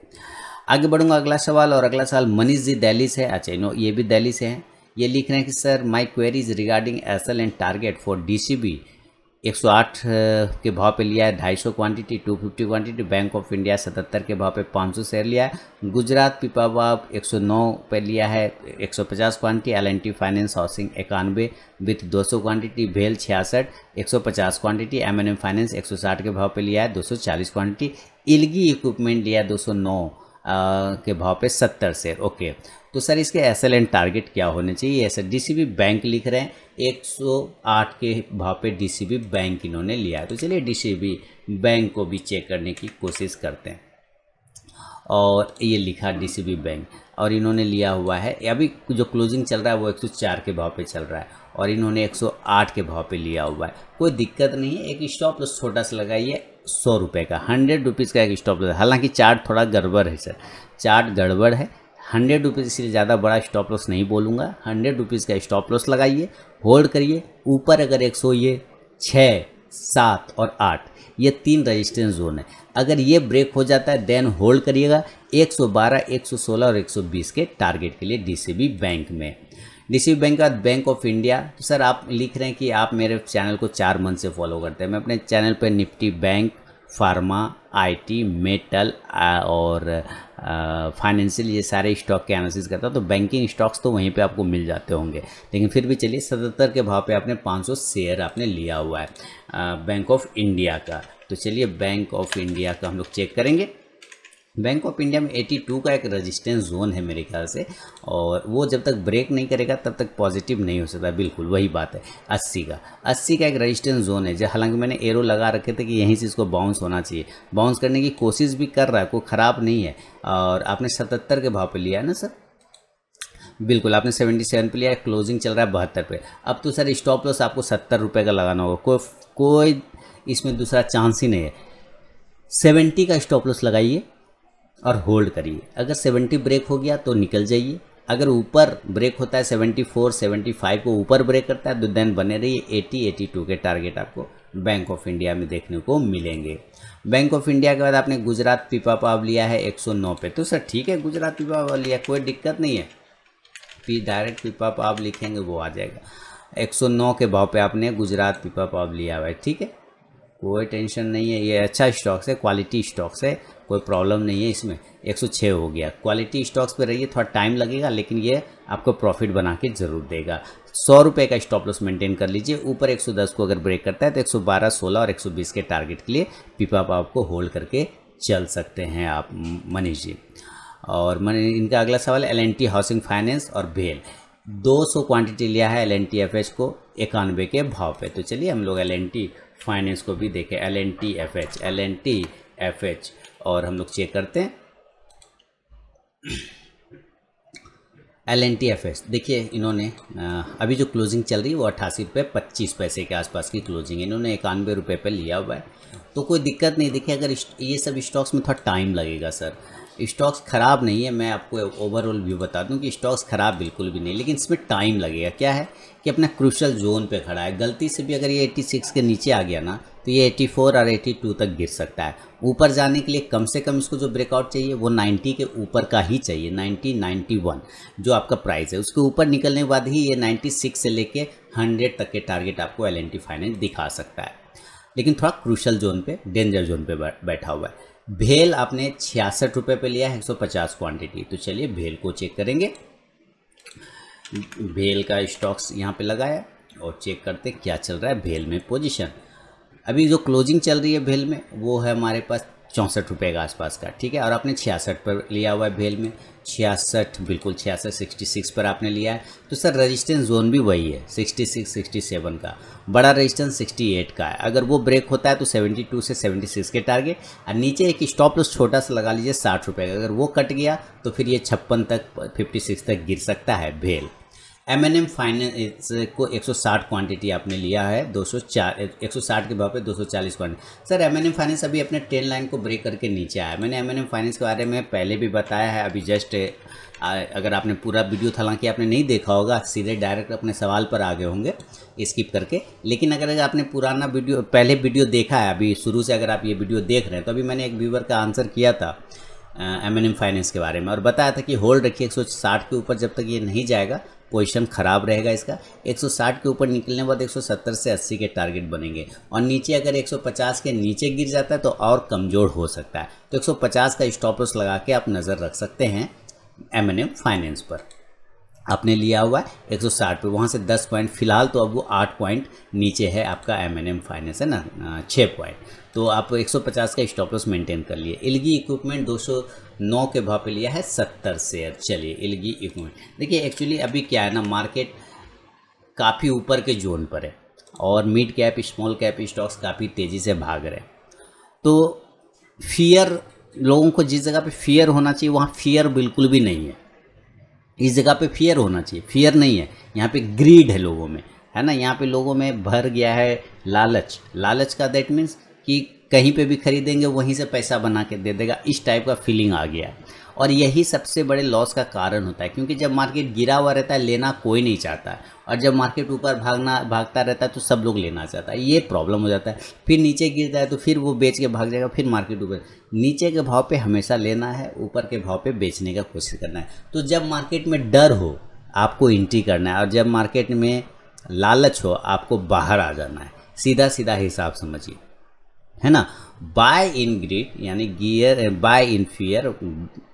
आगे बढ़ूंगा अगला सवाल और अगला सवाल मनीष जी दहली से अच्छा नो ये भी दहली से हैं ये लिख रहे हैं कि sir my queries regarding SL and target for D C B 108 के भाव पे लिया है 250 quantity 250 quantity bank of India 77 के भाव पे 500 शेयर लिया है गुजरात सौ 109 पे लिया है 150 क्वांटिटी एल फाइनेंस हाउसिंग इक्यानवे विथ 200 क्वांटिटी भेल छियासठ 150 क्वांटिटी एमएनएम फाइनेंस 160 के भाव पे लिया है 240 क्वांटिटी इलगी इक्विपमेंट लिया सौ नौ के भाव पे सत्तर शेयर ओके तो सर इसके एस टारगेट क्या होने चाहिए ये सर डी बैंक लिख रहे हैं 108 के भाव पे डीसीबी बैंक इन्होंने लिया है तो चलिए डीसीबी बैंक को भी चेक करने की कोशिश करते हैं और ये लिखा डीसीबी बैंक और इन्होंने लिया हुआ है अभी जो क्लोजिंग चल रहा है वो 104 के भाव पे चल रहा है और इन्होंने 108 के भाव पे लिया हुआ है कोई दिक्कत नहीं है एक स्टॉप लॉस छोटा सा लगाइए सौ रुपये का हंड्रेड रुपीज़ का एक स्टॉप लॉस हालांकि चार्ट थोड़ा गड़बड़ है सर चार्ट गड़बड़ है हंड्रेड रुपीज़ इसलिए ज़्यादा बड़ा स्टॉप लॉस नहीं बोलूँगा हंड्रेड रुपीज़ का स्टॉप लॉस लगाइए होल्ड करिए ऊपर अगर एक सौ ये छः सात और आठ ये तीन रेजिस्टेंस जोन है अगर ये ब्रेक हो जाता है देन होल्ड करिएगा 112, 116 और 120 के टारगेट के लिए डीसीबी बैंक में डीसीबी बैंक का बैंक ऑफ इंडिया तो सर आप लिख रहे हैं कि आप मेरे चैनल को चार मंथ से फॉलो करते हैं मैं अपने चैनल पर Nifty bank pharma IT metal और फाइनेंशियल ये सारे स्टॉक के एनालिसिस करता तो बैंकिंग स्टॉक्स तो वहीं पे आपको मिल जाते होंगे लेकिन फिर भी चलिए सतहत्तर के भाव पे आपने 500 शेयर आपने लिया हुआ है बैंक ऑफ इंडिया का तो चलिए बैंक ऑफ इंडिया का हम लोग चेक करेंगे बैंक ऑफ इंडिया में 82 का एक रेजिस्टेंस जोन है मेरे ख्याल से और वो जब तक ब्रेक नहीं करेगा तब तक पॉजिटिव नहीं हो सकता बिल्कुल वही बात है 80 का 80 का एक रेजिस्टेंस जोन है जो हालांकि मैंने एरो लगा रखे थे कि यहीं से इसको बाउंस होना चाहिए बाउंस करने की कोशिश भी कर रहा है कोई ख़राब नहीं है और आपने सतहत्तर के भाव पर लिया है ना सर बिल्कुल आपने 77 पे लिया क्लोजिंग चल रहा है बहत्तर पे अब तो सर स्टॉप लॉस आपको सत्तर रुपये का लगाना होगा कोई कोई इसमें दूसरा चांस ही नहीं है 70 का स्टॉप लॉस लगाइए और होल्ड करिए अगर 70 ब्रेक हो गया तो निकल जाइए अगर ऊपर ब्रेक होता है 74, 75 को ऊपर ब्रेक करता है तो देन बने रहिए 80, 82 के टारगेट आपको बैंक ऑफ इंडिया में देखने को मिलेंगे बैंक ऑफ इंडिया के बाद आपने गुजरात पीपा पाव लिया है 109 पे तो सर ठीक है गुजरात पीपा पाव लिया कोई दिक्कत नहीं है पी डायरेक्ट पीपा पाव लिखेंगे वो आ जाएगा 109 के भाव पे आपने गुजरात पीपा पाव लिया हुआ है ठीक है कोई टेंशन नहीं है ये अच्छा स्टॉक्स है क्वालिटी स्टॉक्स है कोई प्रॉब्लम नहीं है इसमें 106 हो गया क्वालिटी स्टॉक्स पे रहिए थोड़ा टाइम लगेगा लेकिन ये आपको प्रॉफिट बना के ज़रूर देगा सौ रुपये का स्टॉप लॉस मेंटेन कर लीजिए ऊपर 110 को अगर ब्रेक करता है तो 112, 16 और 120 के टारगेट के लिए पिपाप आपको होल्ड करके चल सकते हैं आप मनीष जी और मन इनका अगला सवाल एल हाउसिंग फाइनेंस और भेल 200 क्वांटिटी लिया है L N T F H को इक्यानवे के भाव पे तो चलिए हम लोग एल एन टी फाइनेंस को भी देखें L N T F H L N T F H और हम लोग चेक करते हैं L N T F H देखिए इन्होंने अभी जो क्लोजिंग चल रही है वो अट्ठासी रुपये पच्चीस पैसे के आसपास की क्लोजिंग है इन्होंने इक्यानवे रुपये पर लिया हुआ है तो कोई दिक्कत नहीं देखिए अगर ये सब स्टॉक्स में थोड़ा टाइम लगेगा सर स्टॉक्स ख़राब नहीं है मैं आपको ओवरऑल व्यू बता दूं कि स्टॉक्स ख़राब बिल्कुल भी नहीं लेकिन इसमें टाइम लगेगा क्या है कि अपना क्रूशल जोन पे खड़ा है गलती से भी अगर ये 86 के नीचे आ गया ना तो ये 84 और 82 तक गिर सकता है ऊपर जाने के लिए कम से कम इसको जो ब्रेकआउट चाहिए वो 90 के ऊपर का ही चाहिए 90 91 जो आपका प्राइस है उसके ऊपर निकलने के बाद ही ये 96 से लेके 100 तक के टारगेट आपको एल फाइनेंस दिखा सकता है लेकिन थोड़ा क्रूशल जोन पे डेंजर जोन पे बैठा हुआ है भेल आपने छियासठ रुपये पर लिया है 150 क्वांटिटी तो चलिए भेल को चेक करेंगे भेल का स्टॉक्स यहाँ पर लगाया और चेक करते क्या चल रहा है भेल में पोजीशन अभी जो क्लोजिंग चल रही है भेल में वो है हमारे पास चौंसठ रुपये के आसपास का ठीक है और आपने छियासठ पर लिया हुआ है भेल में छियासठ बिल्कुल छियासठ सिक्सटी सिक्स पर आपने लिया है तो सर रेजिस्टेंस जोन भी वही है सिक्सटी सिक्स सिक्सटी सेवन का बड़ा रेजिस्टेंस सिक्सटी एट का है अगर वो ब्रेक होता है तो सेवेंटी टू से सेवेंटी सिक्स के टारगेट और नीचे एक स्टॉप लॉस छोटा सा लगा लीजिए साठ रुपये का अगर वो कट गया तो फिर ये छप्पन तक फिफ्टी सिक्स तक गिर सकता है भेल एम एन एम फाइनेंस को 160 क्वांटिटी आपने लिया है 204 160 के भाव पे 240 quantity sir M N M finance अभी अपने टेन लाइन को ब्रेक करके नीचे आया मैंने एम एन एम फाइनेंस के बारे में पहले भी बताया है अभी जस्ट अगर आपने पूरा वीडियो हालांकि आपने नहीं देखा होगा सीधे डायरेक्ट अपने सवाल पर आगे होंगे स्किप करके लेकिन अगर आपने पुराना वीडियो पहले वीडियो देखा है अभी शुरू से अगर आप ये वीडियो देख रहे हैं तो अभी मैंने एक व्यूवर का आंसर किया था एम एन एम फाइनेंस के बारे में और बताया था कि होल्ड रखिए 160 के ऊपर जब तक ये नहीं जाएगा पोजिशन ख़राब रहेगा इसका 160 के ऊपर निकलने के बाद 170 से 80 के टारगेट बनेंगे और नीचे अगर 150 के नीचे गिर जाता है तो और कमज़ोर हो सकता है तो 150 का स्टॉप लॉस लगा के आप नज़र रख सकते हैं एम फाइनेंस पर आपने लिया हुआ है एक सौ साठ पे वहाँ से दस पॉइंट फिलहाल तो अब वो आठ पॉइंट नीचे है आपका एम एन एम फाइनेंस है ना छः पॉइंट तो आप 150 का स्टॉप लॉस मेंटेन कर लिए एलगी इक्विपमेंट 209 के भाव पे लिया है 70 शेयर चलिए एलगी इक्विपमेंट देखिए एक्चुअली अभी क्या है ना मार्केट काफ़ी ऊपर के जोन पर है और mid cap small cap stocks काफ़ी तेज़ी से भाग रहे हैं तो फियर लोगों को जिस जगह पर फियर होना चाहिए वहाँ फियर बिल्कुल भी नहीं है इस जगह पे फियर होना चाहिए फियर नहीं है यहाँ पे ग्रीड है लोगों में है ना यहाँ पे लोगों में भर गया है लालच लालच का दैट मीन्स कि कहीं पे भी खरीदेंगे वहीं से पैसा बना के दे देगा इस टाइप का फीलिंग आ गया है और यही सबसे बड़े लॉस का कारण होता है क्योंकि जब मार्केट गिरा हुआ रहता है लेना कोई नहीं चाहता और जब मार्केट ऊपर भागना भागता रहता है तो सब लोग लेना चाहता है ये प्रॉब्लम हो जाता है फिर नीचे गिरता है तो फिर वो बेच के भाग जाएगा फिर मार्केट ऊपर नीचे के भाव पे हमेशा लेना है ऊपर के भाव पे बेचने का कोशिश करना है तो जब मार्केट में डर हो आपको एंट्री करना है और जब मार्केट में लालच हो आपको बाहर आ जाना है सीधा सीधा हिसाब समझिए है ना बाय इन ग्रीड यानी गियर बाय इन फियर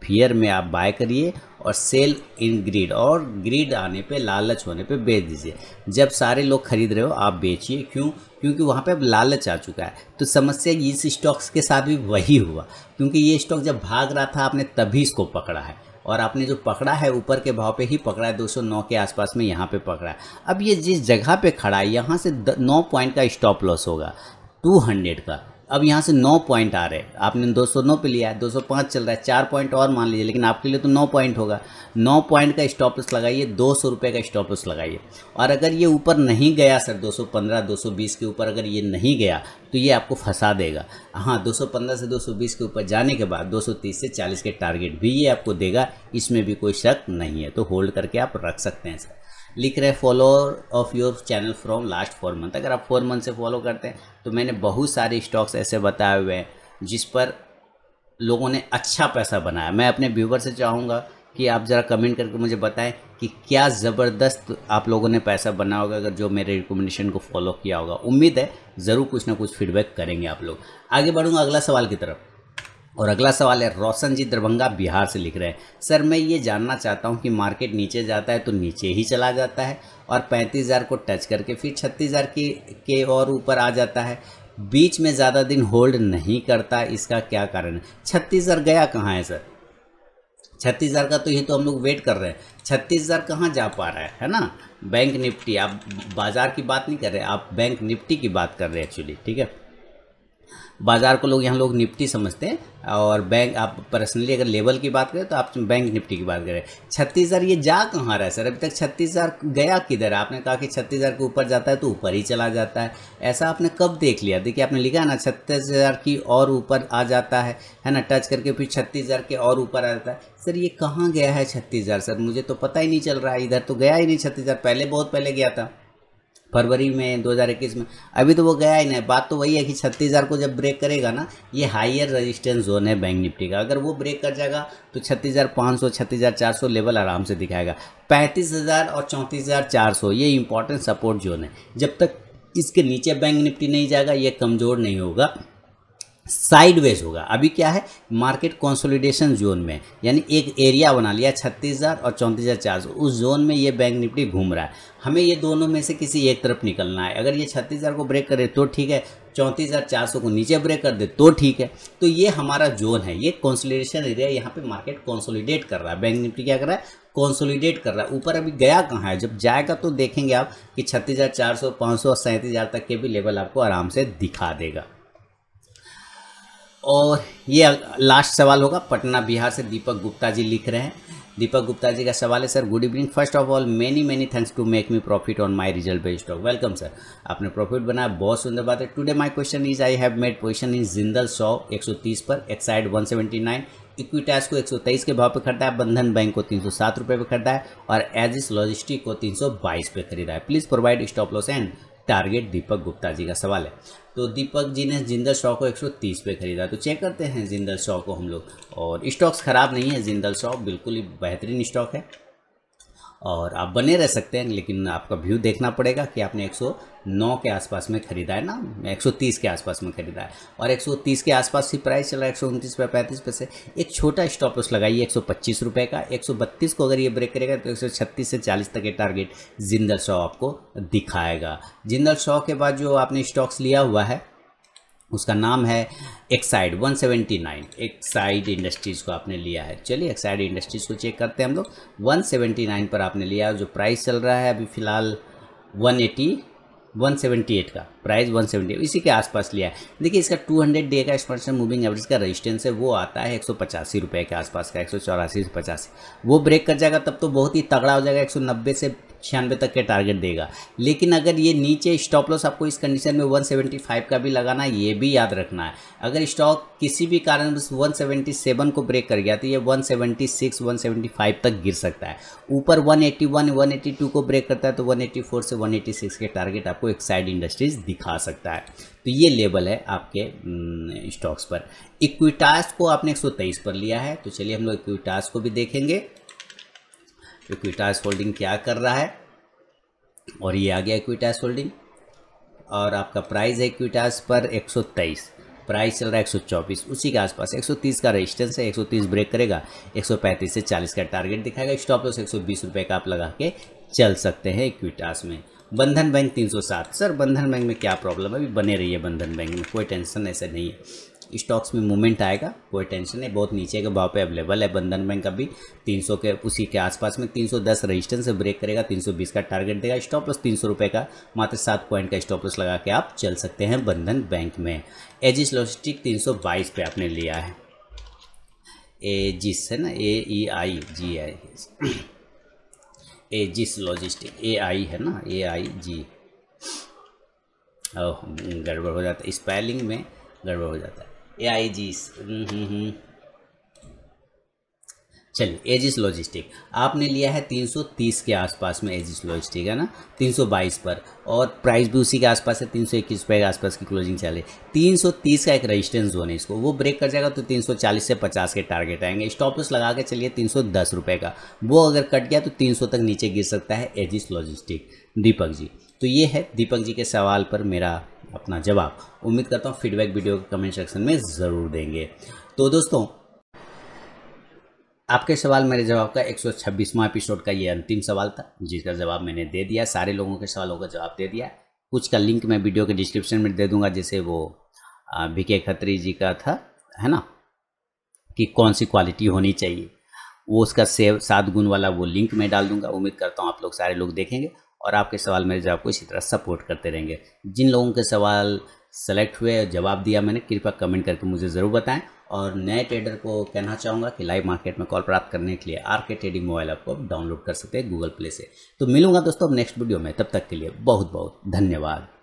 फियर में आप बाय करिए और सेल इन ग्रीड और ग्रीड आने पे लालच होने पे बेच दीजिए जब सारे लोग खरीद रहे हो आप बेचिए क्यों क्योंकि वहाँ पे अब लालच आ चुका है तो समस्या इस स्टॉक्स के साथ भी वही हुआ क्योंकि ये स्टॉक जब भाग रहा था आपने तभी इसको पकड़ा है और आपने जो पकड़ा है ऊपर के भाव पे ही पकड़ा है 209 के आसपास में यहाँ पे पकड़ा है अब ये जिस जगह पे खड़ा है यहाँ से 9 पॉइंट का स्टॉप लॉस होगा 200 का अब यहाँ से नौ पॉइंट आ रहे हैं आपने दो सौ नौ पे लिया है दो सौ पाँच चल रहा है चार पॉइंट और मान लीजिए लेकिन आपके लिए तो नौ पॉइंट होगा नौ पॉइंट का स्टॉप लॉस लगाइए दो सौ रुपये का स्टॉप लॉस लगाइए और अगर ये ऊपर नहीं गया सर दो सौ पंद्रह दो सौ बीस के ऊपर अगर ये नहीं गया तो ये आपको फंसा देगा हाँ दो सौ पंद्रह से दो सौ बीस के ऊपर जाने के बाद दो सौ तीस से चालीस के टारगेट भी ये आपको देगा इसमें भी कोई शक नहीं है तो होल्ड करके आप रख सकते हैं सर लिख रहे follower of your channel from last four month अगर आप फोर मंथ से फॉलो करते हैं तो मैंने बहुत सारे स्टॉक्स ऐसे बताए हुए हैं जिस पर लोगों ने अच्छा पैसा बनाया मैं अपने व्यूवर से चाहूँगा कि आप ज़रा कमेंट करके मुझे बताएं कि क्या ज़बरदस्त आप लोगों ने पैसा बना होगा अगर जो मेरे रिकमेंडेशन को फॉलो किया होगा उम्मीद है ज़रूर कुछ ना कुछ फीडबैक करेंगे आप लोग आगे बढ़ूँगा अगला सवाल की तरफ और अगला सवाल है रोशन जी दरभंगा बिहार से लिख रहे हैं सर मैं ये जानना चाहता हूँ कि मार्केट नीचे जाता है तो नीचे ही चला जाता है और पैंतीस हज़ार को टच करके फिर छत्तीस हज़ार के के और ऊपर आ जाता है बीच में ज़्यादा दिन होल्ड नहीं करता इसका क्या कारण है छत्तीस हज़ार गया कहाँ है सर छत्तीस हज़ार का तो ये तो हम लोग वेट कर रहे हैं छत्तीस हज़ार कहाँ जा पा रहा है है ना बैंक निफ्टी आप बाज़ार की बात नहीं कर रहे आप बैंक निफ्टी की बात कर रहे हैं एक्चुअली ठीक है बाज़ार को लोग यहाँ लोग निफ्टी समझते हैं और बैंक आप पर्सनली अगर लेवल की बात करें तो आप बैंक निफ्टी की बात करें छत्तीस ये जा कहाँ रहा है सर अभी तक छत्तीस हज़ार गया किधर आपने कहा कि छत्तीस हज़ार के ऊपर जाता है तो ऊपर ही चला जाता है ऐसा आपने कब देख लिया देखिए आपने लिखा है ना छत्तीस हज़ार की और ऊपर आ जाता है है ना टच करके फिर छत्तीस हज़ार के और ऊपर आ जाता है सर ये कहाँ गया है छत्तीस सर मुझे तो पता ही नहीं चल रहा है इधर तो गया ही नहीं छत्तीस पहले बहुत पहले गया था फरवरी में 2021 में अभी तो वो गया ही नहीं बात तो वही है कि छत्तीस हज़ार को जब ब्रेक करेगा ना ये हायर रेजिस्टेंस जोन है बैंक निफ्टी का अगर वो ब्रेक कर जाएगा तो छत्तीस हज़ार पाँच सौ छत्तीस हज़ार चार सौ लेवल आराम से दिखाएगा पैंतीस हज़ार और चौंतीस हज़ार चार सौ ये इंपॉर्टेंट सपोर्ट जोन है जब तक इसके नीचे बैंक निफ्टी नहीं जाएगा ये कमज़ोर नहीं होगा साइडवेज होगा अभी क्या है मार्केट कंसोलिडेशन जोन में यानी एक एरिया बना लिया छत्तीस हज़ार और चौंतीस हज़ार चार उस जोन में ये बैंक निफ्टी घूम रहा है हमें ये दोनों में से किसी एक तरफ निकलना है अगर ये छत्तीस हज़ार को ब्रेक करे तो ठीक है चौंतीस हज़ार चार सौ को नीचे ब्रेक कर दे तो ठीक है तो ये हमारा जोन है ये कंसोलिडेशन एरिया यहाँ पे मार्केट कंसोलिडेट कर रहा है बैंक निफ्टी क्या कर रहा है कंसोलिडेट कर रहा है ऊपर अभी गया कहाँ है जब जाएगा तो देखेंगे आप कि छत्तीस हज़ार चार सौ पाँच सौ सैंतीस हज़ार तक के भी लेवल आपको आराम से दिखा देगा और ये लास्ट सवाल होगा पटना बिहार से दीपक गुप्ता जी लिख रहे हैं दीपक गुप्ता जी का सवाल है sir good evening first of all many many thanks to make me profit on my result based stock welcome sir आपने प्रॉफिट बनाया बहुत सुंदर बात है today my question is I have made position in Jindal सौ एक सौ तीस पर Exide one seventy nine Equitas को 123 के भाव पर खरीदा है बंधन बैंक को तीन रुपये पे खरीदा है और एजिस लॉजिस्टिक को 322 पे खरीदा है please provide stop loss and target Deepak Gupta ji का सवाल है तो दीपक जी ने जिंदल स्टॉक को 130 पे खरीदा तो चेक करते हैं जिंदल स्टॉक को हम लोग और स्टॉक्स ख़राब नहीं है जिंदल स्टॉक बिल्कुल ही बेहतरीन स्टॉक है और आप बने रह सकते हैं लेकिन आपका व्यू देखना पड़ेगा कि आपने 109 के आसपास में ख़रीदा है ना 130 के आसपास में ख़रीदा है और 130 के आसपास ही प्राइस चला है एक सौ उनतीस रुपये पैंतीस पैसे एक छोटा स्टॉप लॉस लगाइए एक सौ पच्चीस रुपये का एक सौ बत्तीस को अगर ये ब्रेक करेगा तो एक सौ छत्तीस से चालीस तक के टारगेट जिंदल शॉ आपको दिखाएगा जिंदल शॉ के बाद जो आपने स्टॉक्स लिया हुआ है उसका नाम है एक्साइड 179 एक्साइड इंडस्ट्रीज़ को आपने लिया है चलिए एक्साइड इंडस्ट्रीज़ को चेक करते हैं हम लोग 179 पर आपने लिया है जो प्राइस चल रहा है अभी फ़िलहाल 180 178 का प्राइस 170 इसी के आसपास लिया है देखिए इसका 200 डे का एक्सपेंशन मूविंग एवरेज का रेजिस्टेंस है वो आता है एक रुपए के आसपास का एक से पचासी वो ब्रेक कर जाएगा तब तो बहुत ही तगड़ा हो जाएगा एक से छियानवे तक के टारगेट देगा लेकिन अगर ये नीचे स्टॉप लॉस आपको इस कंडीशन में 175 का भी लगाना है ये भी याद रखना है अगर स्टॉक किसी भी कारण 177 को ब्रेक कर गया तो ये 176 175 तक गिर सकता है ऊपर 181 182 को ब्रेक करता है तो 184 से 186 के टारगेट आपको एक्साइड इंडस्ट्रीज दिखा सकता है तो ये लेवल है आपके स्टॉक्स पर इक्विटास को आपने 123 पर लिया है तो चलिए हम लोग इक्विटास को भी देखेंगे इक्विटास होल्डिंग क्या कर रहा है और ये आ गया इक्विटास होल्डिंग और आपका प्राइस है इक्विटास पर 123 प्राइस चल रहा है 124 उसी के आसपास 130 का रेजिस्टेंस है 130 ब्रेक करेगा 135 से 40 का टारगेट दिखाएगा स्टॉप लॉस एक सौ का आप लगा के चल सकते हैं इक्विटास में बंधन बैंक 307 सर बंधन बैंक में क्या प्रॉब्लम है अभी बने रही है बंधन बैंक में कोई टेंशन ऐसे नहीं है स्टॉक्स में मूवमेंट आएगा कोई टेंशन नहीं बहुत नीचे के भाव पे अवेलेबल है बंधन बैंक अभी 300 के उसी के आसपास में 310 रेजिस्टेंस से ब्रेक करेगा 320 का टारगेट देगा स्टॉप लॉस तीन सौ का मात्र सात पॉइंट का स्टॉप लॉस लगा के आप चल सकते हैं बंधन बैंक में एजिस लॉजिस्टिक तीन सौ पे आपने लिया है जिस है ना ए ई आई जी आई ए जिस लॉजिस्टिक ए आई है ना ए आई जी गड़बड़ हो जाता है स्पेलिंग में गड़बड़ हो जाता है ए आई जी चलिए एजिस लॉजिस्टिक आपने लिया है 330 के आसपास में एजिस लॉजिस्टिक है ना 322 पर और प्राइस भी उसी के आसपास है तीन सौ के आसपास की क्लोजिंग चल रही है का एक रेजिस्टेंस जोन है इसको वो ब्रेक कर जाएगा तो 340 से 50 के टारगेट आएंगे स्टॉप लॉस लगा के चलिए तीन सौ का वो अगर कट गया तो 300 तक नीचे गिर सकता है एजिस लॉजिस्टिक दीपक जी तो ये है दीपक जी के सवाल पर मेरा अपना जवाब उम्मीद करता हूँ फीडबैक वीडियो के कमेंट सेक्शन में ज़रूर देंगे तो दोस्तों आपके सवाल मेरे जवाब का 126वां एपिसोड का ये अंतिम सवाल था जिसका जवाब मैंने दे दिया सारे लोगों के सवालों का जवाब दे दिया कुछ का लिंक मैं वीडियो के डिस्क्रिप्शन में दे दूंगा जैसे वो वी के खत्री जी का था है ना कि कौन सी क्वालिटी होनी चाहिए वो उसका सेव सात गुण वाला वो लिंक मैं डाल दूंगा उम्मीद करता हूँ आप लोग सारे लोग देखेंगे और आपके सवाल मेरे जवाब को इसी तरह सपोर्ट करते रहेंगे जिन लोगों के सवाल सेलेक्ट हुए जवाब दिया मैंने कृपया कमेंट करके मुझे ज़रूर बताएं और नए ट्रेडर को कहना चाहूँगा कि लाइव मार्केट में कॉल प्राप्त करने के लिए R K trading mobile app को डाउनलोड कर सकते हैं गूगल प्ले से तो मिलूंगा दोस्तों नेक्स्ट वीडियो में तब तक के लिए बहुत बहुत धन्यवाद